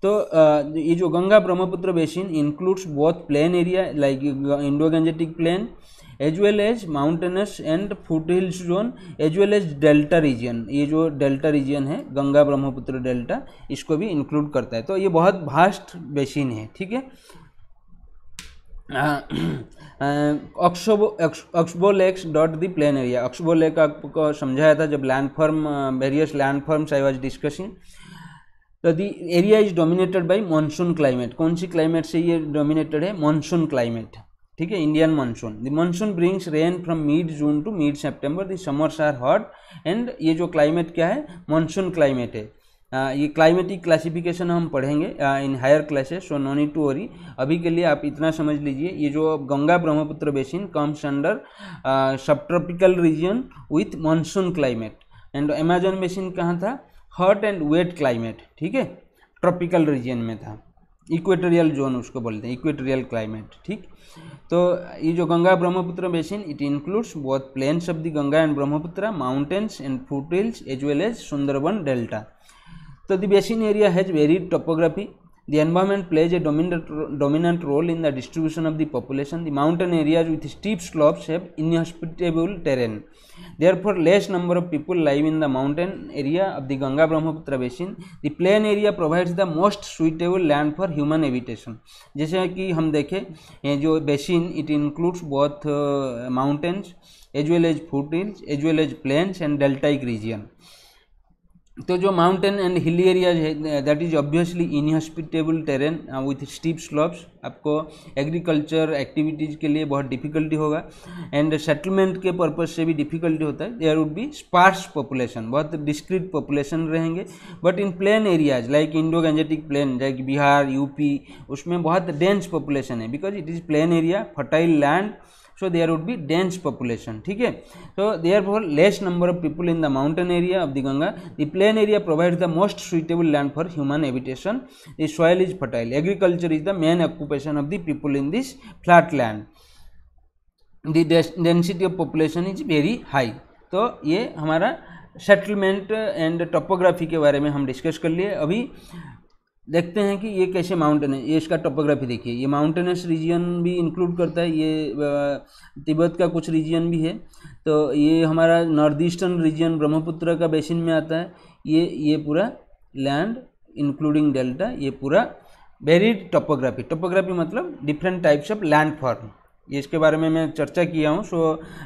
Speaker 1: तो आ, ये जो गंगा ब्रह्मपुत्र बेसिन इंक्लूड्स बहुत plain area like Indo Gangetic plain as well as mountainous and foothills zone as well as delta region ये जो डेल्टा रीजन है गंगा ब्रह्मपुत्र डेल्टा इसको भी इंक्लूड करता है तो ये बहुत भास्ट बेसिन है ठीक है oxbow lakes dot the plain area oxbow lake आपको समझाया था जब landform various landforms I was discussing तो the area is dominated by monsoon climate कौन सी क्लाइमेट से ये डोमिनेटेड है मानसून क्लाइमेट ठीक है Indian monsoon the monsoon brings rain from mid June to mid September the summers are hot and ये जो क्लाइमेट क्या है मानसून क्लाइमेट है ये क्लाइमेटिक क्लासिफिकेशन हम पढ़ेंगे in higher classes so no need to worry अभी के लिए आप इतना समझ लीजिए ये जो Ganga Brahmaputra basin comes under subtropical region with monsoon climate and Amazon basin कहाँ था हॉट एंड वेट क्लाइमेट ठीक है ट्रॉपिकल रीजन में था इक्वेटोरियल जोन उसको बोलते हैं इक्वेटोरियल क्लाइमेट ठीक तो ये जो Ganga Brahmaputra basin it includes both plains of the Ganga and Brahmaputra mountains and foothills as well as Sundarban delta तो the basin area has very topography the environment plays a dominate dominant role in the distribution of the population the mountain areas with steep slopes have inhospitable terrain therefore less number of people live in the mountain area of the Ganga Brahmaputra basin the plain area provides the most suitable land for human habitation जैसे कि हम देखें जो basin it includes both mountains as well as foothills as well as plains and deltaic region तो जो माउंटेन एंड हिली एरियाज है that is obviously inhospitable terrain with steep slopes आपको एग्रीकल्चर एक्टिविटीज़ के लिए बहुत डिफिकल्टी होगा एंड सेटलमेंट के पर्पज से भी डिफिकल्टी होता है there would be sparse population बहुत डिस्क्रीट पॉपुलेशन रहेंगे but in plain areas like Indo Gangetic plain like Bihar UP उसमें बहुत डेंस पॉपुलेशन है because it is plain area fertile land so there would be dense population ठीक है so therefore less number of people in the mountain area of the Ganga the plain area provides the most suitable land for human habitation the soil is fertile agriculture is the main occupation of the people in this flat land the density of population is very high तो ये हमारा सेटलमेंट एंड टोपोग्राफी के बारे में हम डिस्कस कर लिए अभी देखते हैं कि ये कैसे माउंटेन है ये इसका टोपोग्राफी देखिए ये माउंटेनस रीजन भी इंक्लूड करता है ये तिब्बत का कुछ रीजन भी है तो ये हमारा नॉर्थ ईस्टर्न रीजन ब्रह्मपुत्र का बेसिन में आता है ये ये पूरा लैंड इंक्लूडिंग डेल्टा ये पूरा वेरीड टोपोग्राफी टोपोग्राफी मतलब different types of land form ये इसके बारे में मैं चर्चा किया हूँ so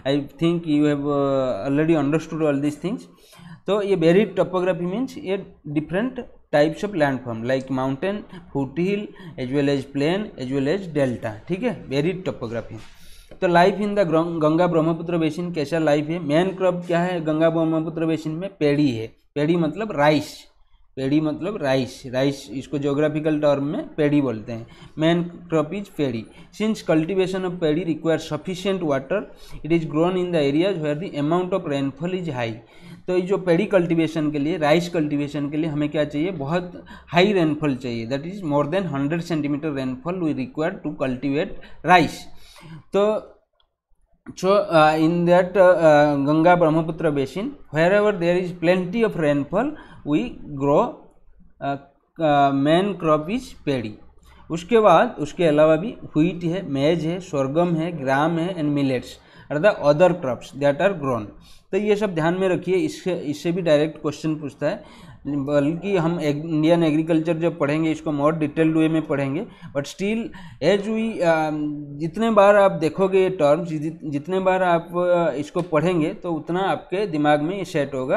Speaker 1: I think you have already understood all this things तो ये वेरिड टोपोग्राफी मीन्स ये different types of landform like mountain foot hill as well as plain as well as delta ठीक है वेरिड टोपोग्राफी तो life in the Ganga Brahmaputra basin कैसा लाइफ है मेन क्रॉप क्या है गंगा ब्रह्मपुत्र बेसिन में पेड़ी है पेड़ी मतलब राइस पेड़ी मतलब राइस राइस इसको जोग्राफिकल टर्म में पेड़ी बोलते हैं main crop is paddy since cultivation of paddy require sufficient water it is grown in the areas where the amount of rainfall is high तो ये जो पेड़ी कल्टीवेशन के लिए राइस कल्टीवेशन के लिए हमें क्या चाहिए बहुत हाई रेनफॉल चाहिए that is more than hundred centimetre rainfall we require to cultivate rice तो so in that Ganga Brahmaputra basin wherever there is plenty of rainfall we grow main crop is paddy उसके बाद उसके अलावा भी व्हीट है मेज है स्वर्गम है ग्राम है and millets are the other crops that are grown तो ये सब ध्यान में रखिए इससे इससे भी डायरेक्ट क्वेश्चन पूछता है बल्कि हम इंडियन एग्रीकल्चर जब पढ़ेंगे इसको और डिटेल्ड वे में पढ़ेंगे बट स्टिल एज वी जितने बार आप देखोगे ये टर्म्स जितने बार आप uh, इसको पढ़ेंगे तो उतना आपके दिमाग में ये सेट होगा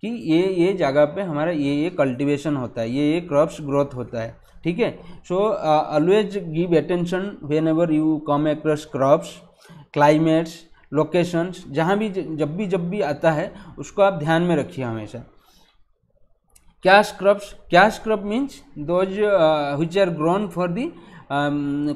Speaker 1: कि ये ये जगह पे हमारा ये ये कल्टिवेशन होता है ये ये क्रॉप्स ग्रोथ होता है ठीक है so always give attention whenever you come across crops climates locations जहाँ भी जब भी जब भी आता है उसको आप ध्यान में रखिए हमेशा क्या स्क्रब्स क्या scrub means those which are grown for the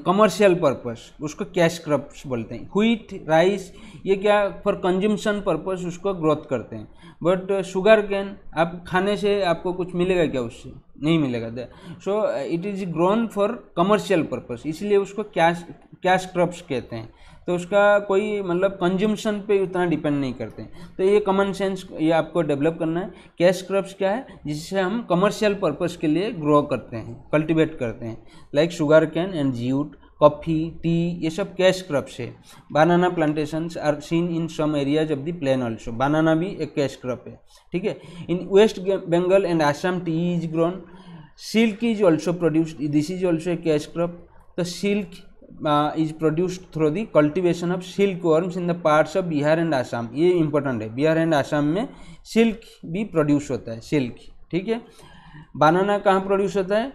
Speaker 1: commercial purpose उसको कैश क्रप्स बोलते हैं व्हीट राइस ये क्या फॉर कंज्यूमशन पर्पस उसको ग्रोथ करते हैं बट शुगर कैन आप खाने से आपको कुछ मिलेगा क्या उससे नहीं मिलेगा so it is grown for commercial purpose इसलिए उसको कैश कैश क्रप्स कहते हैं तो उसका कोई मतलब कंजम्पशन पे उतना डिपेंड नहीं करते तो ये कॉमन सेंस ये आपको डेवलप करना है कैश क्रॉप्स क्या है जिससे हम कमर्शियल पर्पस के लिए ग्रो करते हैं कल्टिवेट करते हैं like sugar cane and jute coffee tea ये सब कैश क्रॉप्स है banana plantations are seen in some areas of the plain also banana भी एक कैश क्रॉप है ठीक है in West Bengal and Assam tea is grown silk is also produced this is also a cash crop तो silk uh, is produced through the cultivation of silkworms in the parts of Bihar and Assam ये इम्पोर्टेंट है बिहार एंड आसाम में सिल्क भी प्रोड्यूस होता है सिल्क ठीक है बनाना कहाँ प्रोड्यूस होता है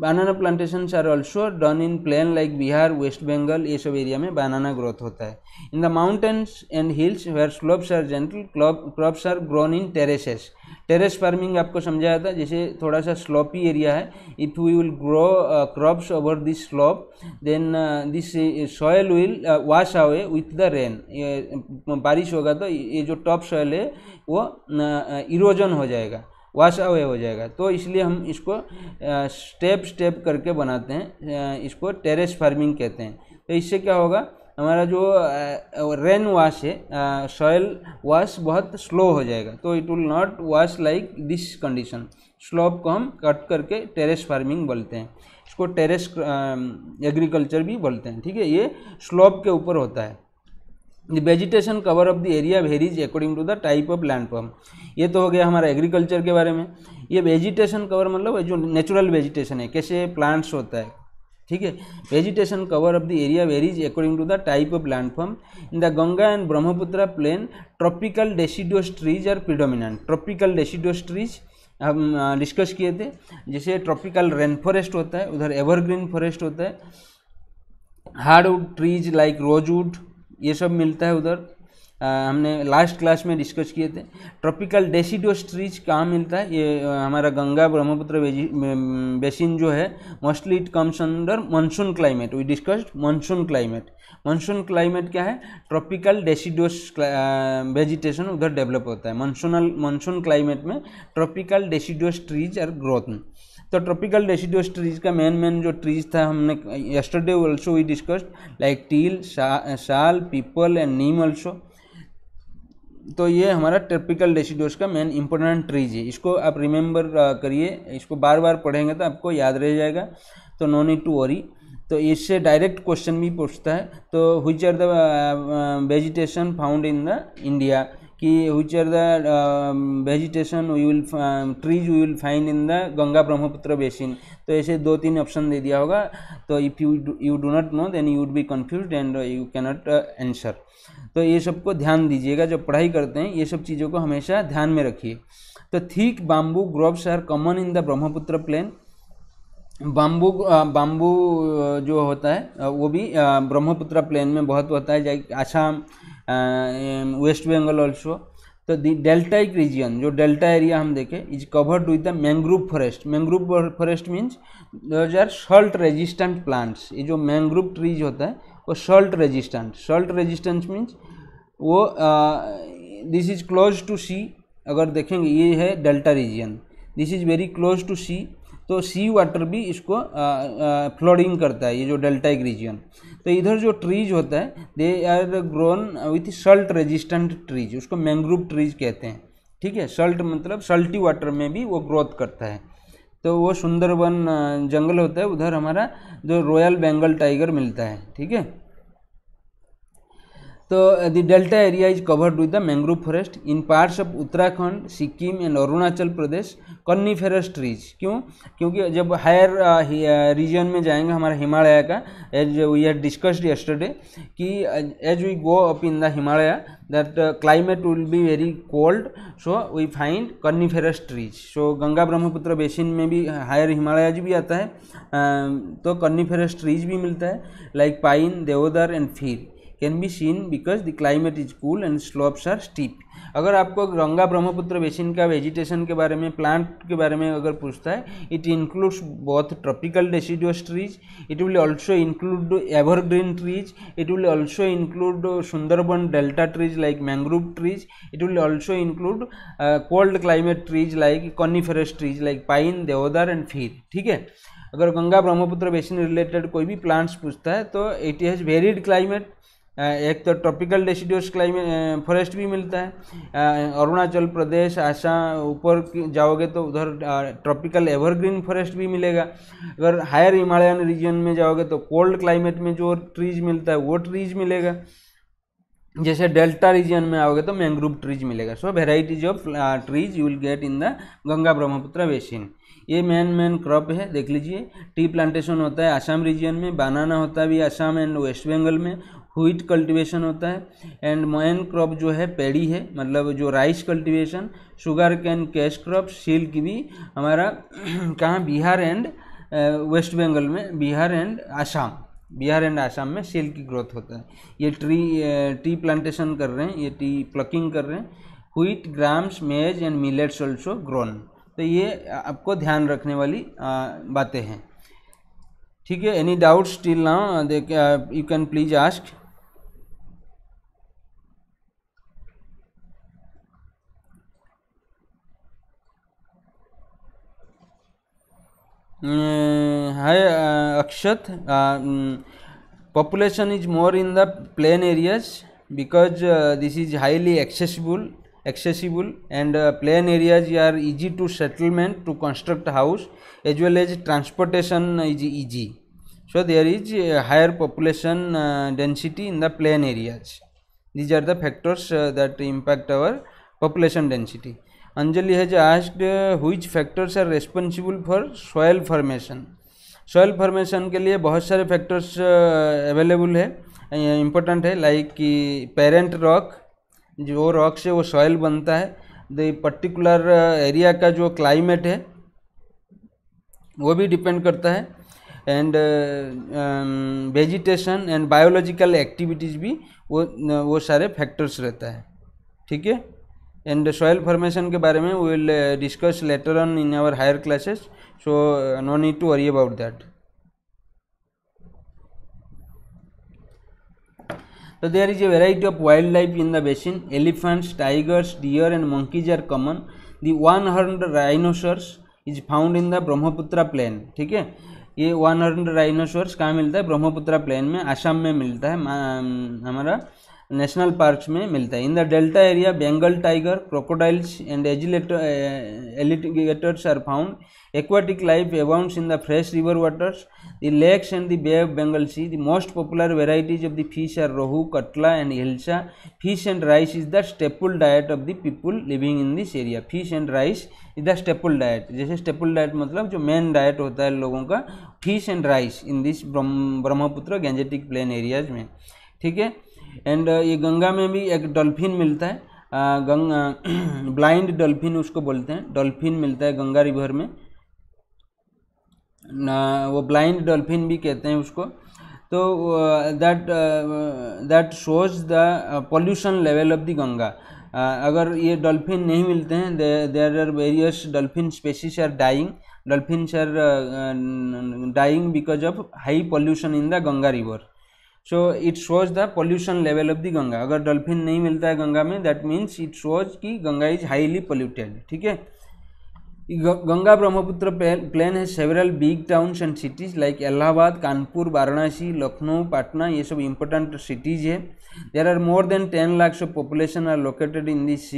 Speaker 1: banana plantation are also done in plain like Bihar West Bengal ये सब एरिया में बनाना ग्रोथ होता है in the mountains and hills where slopes are gentle crops are grown in terraces terrace farming आपको समझाया था जैसे थोड़ा सा स्लोपी एरिया है if we will grow crops over this slope then this soil will wash away with the rain बारिश होगा तो ये जो टॉप सॉयल है वो इरोजन uh, uh, हो जाएगा वाश अवे हो जाएगा तो इसलिए हम इसको स्टेप स्टेप करके बनाते हैं इसको टेरेस फार्मिंग कहते हैं तो इससे क्या होगा हमारा जो रेन वाश है सॉयल वाश बहुत स्लो हो जाएगा तो it will not wash like this condition slope को हम कट करके टेरेस फार्मिंग बोलते हैं इसको टेरेस एग्रीकल्चर भी बोलते हैं ठीक है ये स्लोप के ऊपर होता है vegetation cover of the area varies according to the type of land form ये तो हो गया हमारा एग्रीकल्चर के बारे में ये वेजिटेशन कवर मतलब जो नेचुरल वेजिटेशन है कैसे प्लांट्स होता है ठीक है vegetation cover of the area varies according to the type of form in the Ganga and Brahmaputra plain tropical deciduous trees are predominant tropical deciduous trees हम डिस्कस किए थे जैसे ट्रॉपिकल रेन फॉरेस्ट होता है उधर एवरग्रीन फॉरेस्ट होता है हार्डवुड ट्रीज लाइक रोजवुड ये सब मिलता है उधर हमने लास्ट क्लास में डिस्कस किए थे ट्रॉपिकल डेसिडोस ट्रीज कहाँ मिलता है ये हमारा गंगा ब्रह्मपुत्र बेसिन जो है mostly it comes under monsoon climate we discussed monsoon climate monsoon climate क्या है ट्रॉपिकल डेसीडोस वेजिटेशन उधर डेवलप होता है मानसूनल मानसून क्लाइमेट में tropical deciduous trees are growth तो ट्रॉपिकल डेसिडियस ट्रीज का मेन मेन जो ट्रीज था हमने yesterday also we discussed like teak sal peepal and neem also तो ये हमारा ट्रॉपिकल डेसिडियस का मेन इंपॉर्टेंट ट्रीज है इसको आप रिमेंबर uh, करिए इसको बार बार पढ़ेंगे तो आपको याद रह जाएगा तो नो नीड टू वरी तो इससे डायरेक्ट क्वेश्चन भी पूछता है तो which are the vegetation found in the India कि which are the vegetation we will trees we will find in the Ganga Brahmaputra basin तो ऐसे दो तीन ऑप्शन दे दिया होगा तो if you you do not know then you would be confuse and you not answer तो ये सब को ध्यान दीजिएगा जब पढ़ाई करते हैं ये सब चीज़ों को हमेशा ध्यान में रखिए तो thick bamboo groves are common in the Brahmaputra plain bamboo bamboo जो होता है uh, वो भी ब्रह्मपुत्र uh, प्लेन में बहुत होता है आसाम वेस्ट बेंगल ऑल्सो तो डेल्टाइक रीजियन जो डेल्टा एरिया हम देखें is covered with the mangrove forest mangrove forest means those are salt resistant plants ये जो मैंग्रोव ट्रीज होता है वो salt resistant salt resistance means वो this is close to sea अगर देखेंगे ये है delta region this is very close to sea तो सी वाटर भी इसको फ्लोडिंग करता है ये जो डेल्टाइक रीजियन तो इधर जो ट्रीज होता है they are grown with salt resistant trees उसको मैंग्रोव ट्रीज कहते हैं ठीक है सल्ट मतलब सल्टी वाटर में भी वो ग्रोथ करता है तो वो सुंदरवन जंगल होता है उधर हमारा जो रॉयल बेंगल टाइगर मिलता है ठीक है तो the delta area is covered with the mangrove forest in parts of Uttarakhand Sikkim and Arunachal Pradesh coniferous रीज क्यों क्योंकि जब हायर रीजन uh, uh, में जाएंगे हमारा हिमालय का as we had discussed yesterday कि as we go up in the Himalaya that climate will be very cold so we find coniferous trees so Ganga Brahmaputra basin में भी हायर हिमालय भी आता है um, तो कन्नी फेरेस्ट ट्रीज भी मिलता है like pine deodar and fir can be seen because the climate is cool and slopes are steep अगर आपको गंगा ब्रह्मपुत्र बेसिन का वेजिटेशन के बारे में प्लांट के बारे में अगर पूछता है इट इंक्लूड्स बहुत tropical deciduous trees it will also include evergreen trees it will also include Sundarban delta trees like mangrove trees it will also include cold climate trees like coniferous trees like pine deodar and fir ठीक है अगर गंगा ब्रह्मपुत्र बेसिन रिलेटेड कोई भी प्लांट्स पूछता है तो इट हैज़ वेरिड क्लाइमेट एक तो ट्रॉपिकल डेसीडियस क्लाइमेट फॉरेस्ट भी मिलता है अरुणाचल प्रदेश आसाम ऊपर जाओगे तो उधर ट्रॉपिकल एवरग्रीन फॉरेस्ट भी मिलेगा अगर हायर हिमालयन रीजन में जाओगे तो कोल्ड क्लाइमेट में जो ट्रीज मिलता है वो ट्रीज मिलेगा जैसे डेल्टा रीजन में आओगे तो मैंग्रोव ट्रीज मिलेगा so varieties of trees you will get in the Ganga Brahmaputra basin ये मेन मेन क्रॉप है देख लीजिए टी प्लांटेशन होता है आसाम रीजन में बनाना होता है भी आसाम एंड वेस्ट बंगाल में व्हीट कल्टीवेशन होता है एंड मैन क्रॉप जो है पेड़ी है मतलब जो rice cultivation sugar cane cash crop silk भी हमारा (clears throat) कहाँ बिहार एंड वेस्ट बंगाल में बिहार एंड आसाम बिहार एंड आसाम में सेल की ग्रोथ होता है ये ट्री टी प्लांटेशन कर रहे हैं ये टी प्लकिंग कर रहे हैं wheat grams maize and millets also grown तो ये आपको ध्यान रखने वाली बातें हैं ठीक है any doubts till now then you can please ask Mm, high uh, akshat um, population is more in the plain areas because uh, this is highly accessible accessible and uh, plain areas are easy to settlement to construct house as well as transportation is easy so there is higher population uh, density in the plain areas these are the factors uh, that impact our population density Anjali has asked uh, which factors are responsible for soil formation. Soil formation के लिए बहुत सारे फैक्टर्स अवेलेबल uh, है इम्पोर्टेंट है लाइक कि पेरेंट रॉक जो रॉक से वो सॉयल बनता है द पर्टिकुलर एरिया का जो क्लाइमेट है वो भी डिपेंड करता है and vegetation and biological activities भी वो वो सारे फैक्टर्स रहता है ठीक है एंड सॉयल फॉर्मेशन के बारे में we will discuss later on in our higher classes so no need to worry about that तो there is a variety of wild life in the basin elephants tigers deer and monkeys are common the one हंड्रेड rhinoceros is found in the Brahmaputra plain ठीक है ये वन हंड्रेड राइनोसर्स कहाँ मिलता है ब्रह्मपुत्रा प्लेन में आसाम में मिलता है हमारा नेशनल पार्क में मिलता है in the delta area Bengal tiger crocodiles and alligator alligators are found aquatic life abounds in the fresh river waters the lakes and the Bay of Bengal sea the most popular varieties of the fish are rohu katla and hilsa fish and rice is the staple diet of the people living in this area fish and rice is the staple diet जैसे स्टेपुल डायट मतलब जो मेन डाइट होता है लोगों का fish and rice in this Brahmaputra Gangetic plain areas में ठीक है एंड uh, ये गंगा में भी एक डॉल्फिन मिलता है गंगा ब्लाइंड डॉल्फिन उसको बोलते हैं डॉल्फिन मिलता है गंगा रिवर में ना, वो ब्लाइंड डॉल्फिन भी कहते हैं उसको तो that that shows the pollution level of the Ganga अगर ये डॉल्फिन नहीं मिलते हैं there are various dolphin species are dying dolphin are dying because of high pollution in the Ganga river so it shows the pollution level of the Ganga अगर डॉल्फिन नहीं मिलता है गंगा में दैट मीन्स इट शोज कि गंगा इज हाईली पोल्यूटेड ठीक है गंगा ब्रह्मपुत्र प्लेन है several big towns and cities like Allahabad Kanpur Varanasi Lucknow Patna ये सब इम्पोर्टेंट सिटीज़ है there are more than ten lakhs of population are located in this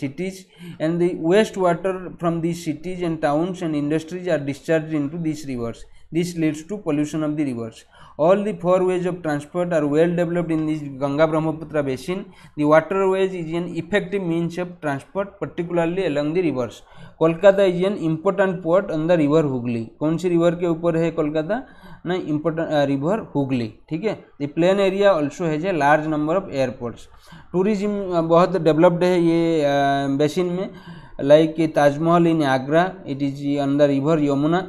Speaker 1: cities and the waste water from this cities and towns and industries are discharge into this rivers this leads to pollution of the rivers All the four ways of transport are well developed in this Ganga Brahmaputra basin. The waterways is an effective means of transport, particularly along the rivers. Kolkata is an important port on the river Hooghly कौन सी रिवर के ऊपर है कोलकाता ना इम्पोर्टेंट रिवर हुगली ठीक है the plain area also has a large number of airports tourism बहुत डेवलप्ड है ये बेसिन में like Taj Mahal in Agra it is on the river Yamuna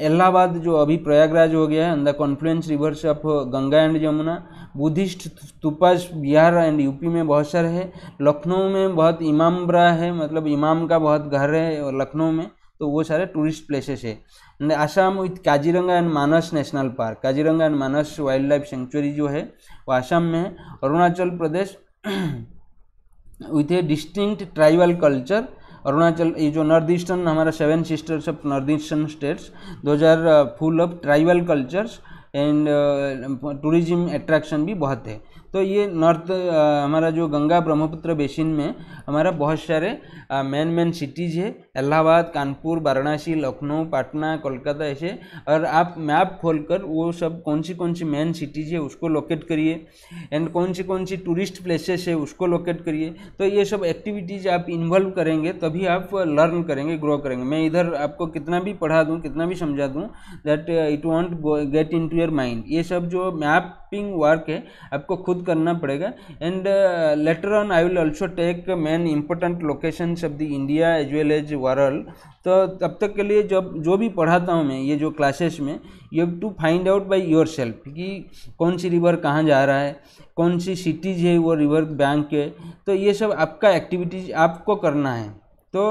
Speaker 1: Allahabad जो अभी प्रयागराज हो गया है अंदर the confluence rivers of Ganga and Yamuna Buddhist stupas Bihar and UP में बहुत सारे हैं लखनऊ में बहुत इमामबरा है मतलब इमाम का बहुत घर है लखनऊ में तो वो सारे टूरिस्ट प्लेसेस है Assam with Kaziranga and Manas national park Kaziranga and Manas wild life sanctuary जो है वो आसाम में है Arunachal Pradesh with a distinct tribal culture Arunachal ये जो नॉर्थ ईस्टर्न हमारा seven sisters of north eastern states those are full of tribal cultures and tourism attraction भी बहुत है तो ये नॉर्थ हमारा जो गंगा ब्रह्मपुत्र बेसिन में हमारा बहुत सारे मेन मेन सिटीज़ है इलाहाबाद कानपुर वाराणसी लखनऊ पटना कोलकाता ऐसे और आप मैप खोलकर वो सब कौन सी कौन सी मेन सिटीज़ है उसको लोकेट करिए एंड कौन सी कौन सी टूरिस्ट प्लेसेस है उसको लोकेट करिए तो ये सब एक्टिविटीज़ आप इन्वॉल्व करेंगे तभी आप लर्न करेंगे ग्रो करेंगे मैं इधर आपको कितना भी पढ़ा दूँ कितना भी समझा दूँ that it won't get into your mind ये सब जो मैप मैपिंग वर्क है आपको खुद करना पड़ेगा and later on I will also take main important location of the India as well as world तो तब तक के लिए जब जो भी पढ़ाता हूँ मैं ये जो क्लासेस में you have to find out by yourself कि कौन सी रिवर कहाँ जा रहा है कौन सी सिटीज़ है वो रिवर बैंक है तो ये सब आपका एक्टिविटीज़ आपको करना है तो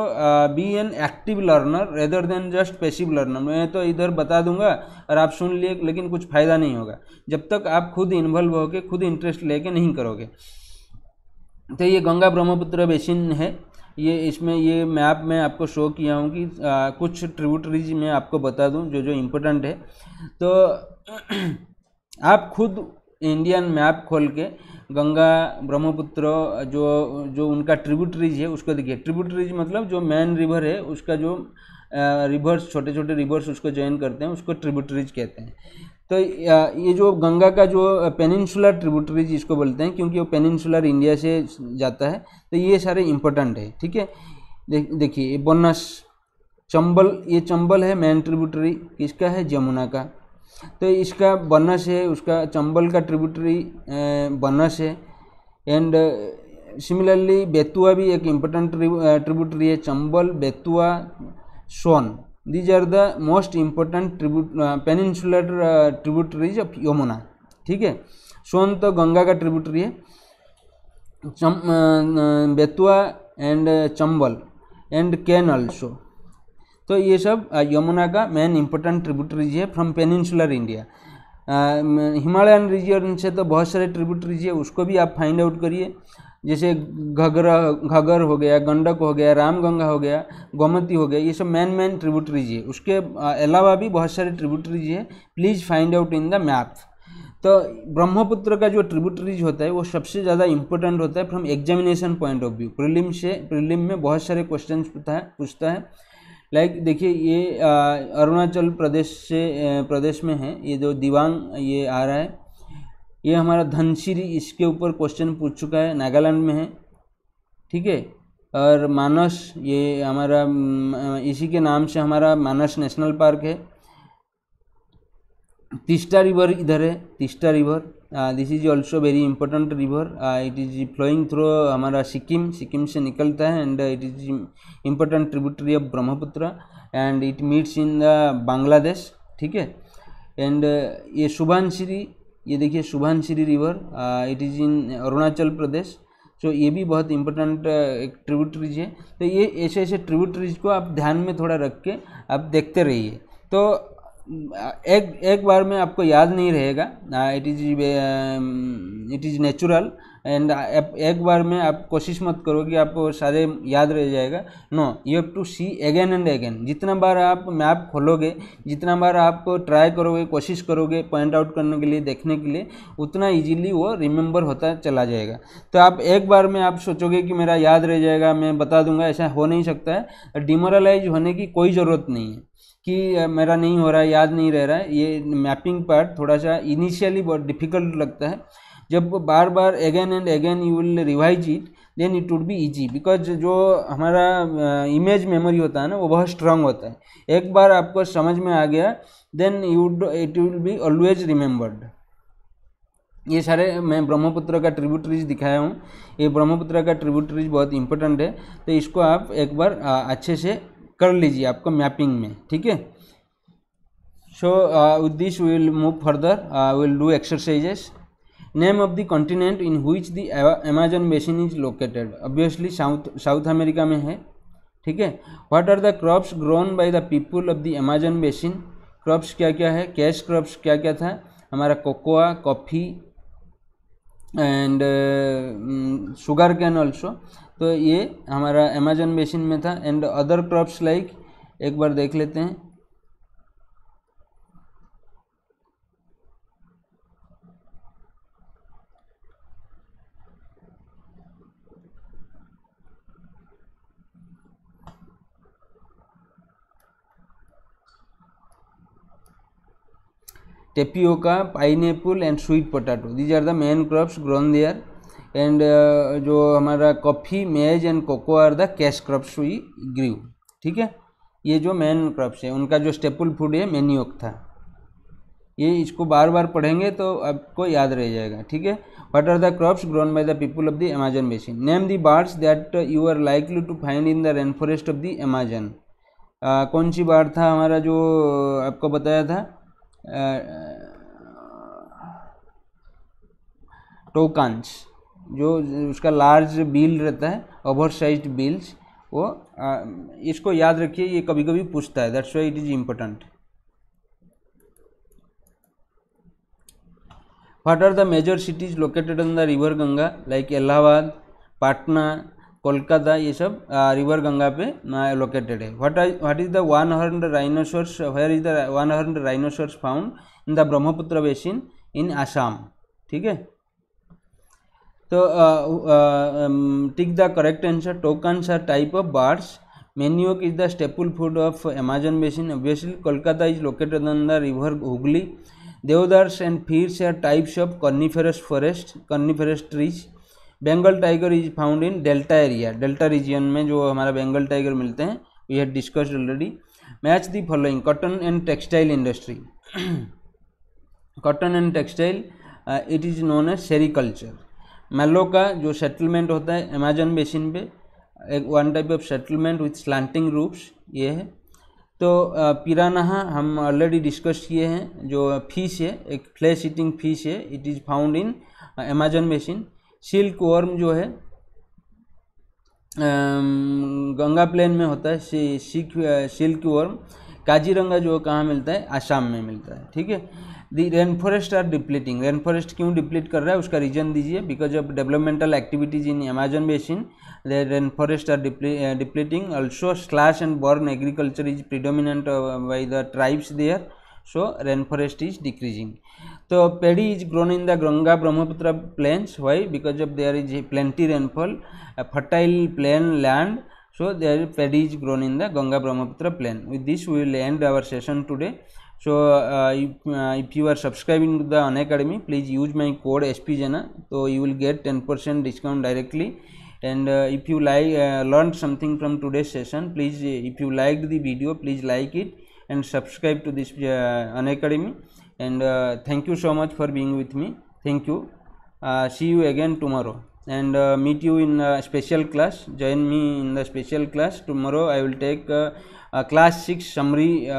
Speaker 1: be an active learner rather than just passive learner मैं तो इधर बता दूंगा और आप सुन लिए लेकिन कुछ फ़ायदा नहीं होगा जब तक आप खुद इन्वॉल्व होकर खुद इंटरेस्ट लेके नहीं करोगे तो ये गंगा ब्रह्मपुत्र बेसिन है ये इसमें ये मैप में आपको शो किया हूँ कि आ, uh, कुछ ट्रिब्यूटरीज मैं आपको बता दूँ जो जो इम्पोर्टेंट है तो (clears throat) आप खुद इंडियन मैप खोल के गंगा ब्रह्मपुत्र जो जो उनका ट्रिब्यूटरीज है उसको देखिए ट्रिब्यूटरीज मतलब जो मेन रिवर है उसका जो रिवर्स छोटे छोटे रिवर्स उसको ज्वाइन करते हैं उसको ट्रिब्यूटरीज कहते हैं तो ये जो गंगा का जो पेनिनसुलर ट्रिब्यूटरीज इसको बोलते हैं क्योंकि वो पेनिनसुलर इंडिया से जाता है तो ये सारे इम्पोर्टेंट है ठीक है देखिए ये बनस चंबल ये चंबल है मेन ट्रिब्यूटरी किसका है जमुना का तो इसका बनस है उसका चंबल का ट्रिब्यूटरी बनस है एंड सिमिलरली बेतुआ भी एक इम्पोर्टेंट ट्रिब्यूटरी है Chambal Betwa Son these are the most important tribute peninsular tributaries of Yamuna ठीक है सोन तो गंगा का ट्रिब्यूटरी है चम Betwa and Chambal and Ken also तो ये सब यमुना का मेन इंपॉर्टेंट ट्रिब्यूटरीज है from peninsular India Himalayan region से तो बहुत सारे ट्रिब्यूटरीज है उसको भी आप फाइंड आउट करिए जैसे घगर घगर हो गया गंडक हो गया रामगंगा हो गया गोमती हो गया ये सब मेन मेन ट्रिब्यूटरीज है उसके अलावा भी बहुत सारे ट्रिब्यूटरीज है please find out in the map तो ब्रह्मपुत्र का जो ट्रिब्यूटरीज होता है वो सबसे ज़्यादा इंपॉर्टेंट होता है from examination point of view prelim से प्रिलिम में बहुत सारे क्वेश्चन है पूछता है लाइक देखिए ये अरुणाचल प्रदेश से प्रदेश में है ये जो दिवांग ये आ रहा है ये हमारा धनशिरी इसके ऊपर क्वेश्चन पूछ चुका है नागालैंड में है ठीक है और मानस ये हमारा इसी के नाम से हमारा मानस नेशनल पार्क है तिस्टा रिवर इधर है Teesta river this is also very important river it is flowing through हमारा सिक्किम सिक्किम से निकलता है and it is important tributary of Brahmaputra and it meets in the Bangladesh ठीक है एंड uh, ये शुभानश्री ये देखिए Subansiri river it is in Arunachal Pradesh तो ये भी बहुत इंपॉर्टेंट uh, एक ट्रिब्यूटरीज है तो ये ऐसे ऐसे ट्रिब्यूटरीज को आप ध्यान में थोड़ा रख के आप देखते रहिए तो एक एक बार में आपको याद नहीं रहेगा it is it is natural and एक बार में आप कोशिश मत करो कि आपको सारे याद रह जाएगा no you have to see again and again जितना बार आप मैप खोलोगे जितना बार आप ट्राई करोगे कोशिश करोगे पॉइंट आउट करने के लिए देखने के लिए उतना इजीली वो रिमेंबर होता चला जाएगा तो आप एक बार में आप सोचोगे कि मेरा याद रह जाएगा मैं बता दूंगा ऐसा हो नहीं सकता है डिमोरलाइज होने की कोई ज़रूरत नहीं है कि मेरा नहीं हो रहा है याद नहीं रह रहा है ये मैपिंग पार्ट थोड़ा सा इनिशियली बहुत डिफिकल्ट लगता है जब बार बार again and again you will revise it then it would be easy because जो हमारा इमेज मेमोरी होता है ना वो बहुत स्ट्रांग होता है एक बार आपको समझ में आ गया then you it will be always remembered ये सारे मैं ब्रह्मपुत्र का ट्रिब्यूटरीज दिखाया हूँ ये ब्रह्मपुत्र का ट्रिब्यूटरीज बहुत इंपॉर्टेंट है तो इसको आप एक बार अच्छे से कर लीजिए आपको मैपिंग में ठीक है so with this will move further I will do exercises name of the continent in which the Amazon basin is located obviously south south America में है ठीक है what are the crops grown by the people of the Amazon basin crops क्या क्या है कैश क्रॉप्स क्या क्या था हमारा cocoa coffee and sugar cane also तो ये हमारा अमेजन मशीन में था एंड अदर क्रॉप्स लाइक एक बार देख लेते हैं tapioca pineapple and sweet potato these are the main crops grown there and uh, जो हमारा coffee maize and cocoa are the cash crops we grow ठीक है ये जो मेन क्रॉप्स है उनका जो स्टेपल फूड है मेन्योक था ये इसको बार बार पढ़ेंगे तो आपको याद रह जाएगा ठीक है what are the crops grown by the people of the Amazon basin name the birds that you are likely to find in the rain forest of the Amazon कौन सी बार्ड था हमारा जो uh, आपको बताया था uh, uh जो उसका लार्ज बिल रहता है ओवर साइज बिल्स वो आ, इसको याद रखिए ये कभी कभी पूछता है that's why it is important what are the major cities located on the river Ganga like Allahabad Patna Kolkata ये सब रिवर गंगा पे लोकेटेड है what what is the one horn rhinoceros where is the one horn rhinoceros found in the Brahmaputra basin in Assam ठीक है तो टिक द करेक्ट आंसर टोक answer type of birds manioc is the staple food of Amazon basin obviously Kolkata is located on the river Hooghly deodars and firs are types of coniferous forest coniferous trees Bengal tiger is found in delta area delta region में जो हमारा बेंगल टाइगर मिलते हैं we have discussed already match the following cotton and textile industry cotton and textile it is known as sericulture मेलो का जो सेटलमेंट होता है अमेजन बेसिन पे एक one type of settlement with slanting roofs ये है तो पिरानहा हम ऑलरेडी डिस्कस किए हैं जो फिश है एक फ्लैश ईटिंग फिश है it is found in Amazon basin silk worm जो है गंगा प्लेन में होता है सिल्क सिल्क वर्म काजीरंगा जो कहाँ मिलता है आसाम में मिलता है ठीक है the forest are depleting rainforest क्यों डिप्लीट कर रहा है उसका रीजन दीजिए because of developmental activities in Amazon basin rainforest are depleting also slash and burn agriculture is predominant by the tribes there so rain forest is decreasing तो paddy is grown in the Ganga Brahmaputra plains why because of there is plenty rainfall fertile plain land so there paddy is grown in the Ganga Brahmaputra plain with this we will end our session today So, uh, if, uh, if, you are subscribing to the Unacademy, please use my code SPJANA. So, you will get 10% discount directly. And uh, if you like uh, learned something from today's session, please uh, if you liked the video, please like it and subscribe to this uh, Unacademy. And thank you so much for being with me. Thank you. see you again tomorrow and meet you in a special class. Join me in the special class tomorrow. I will take class 6 summary.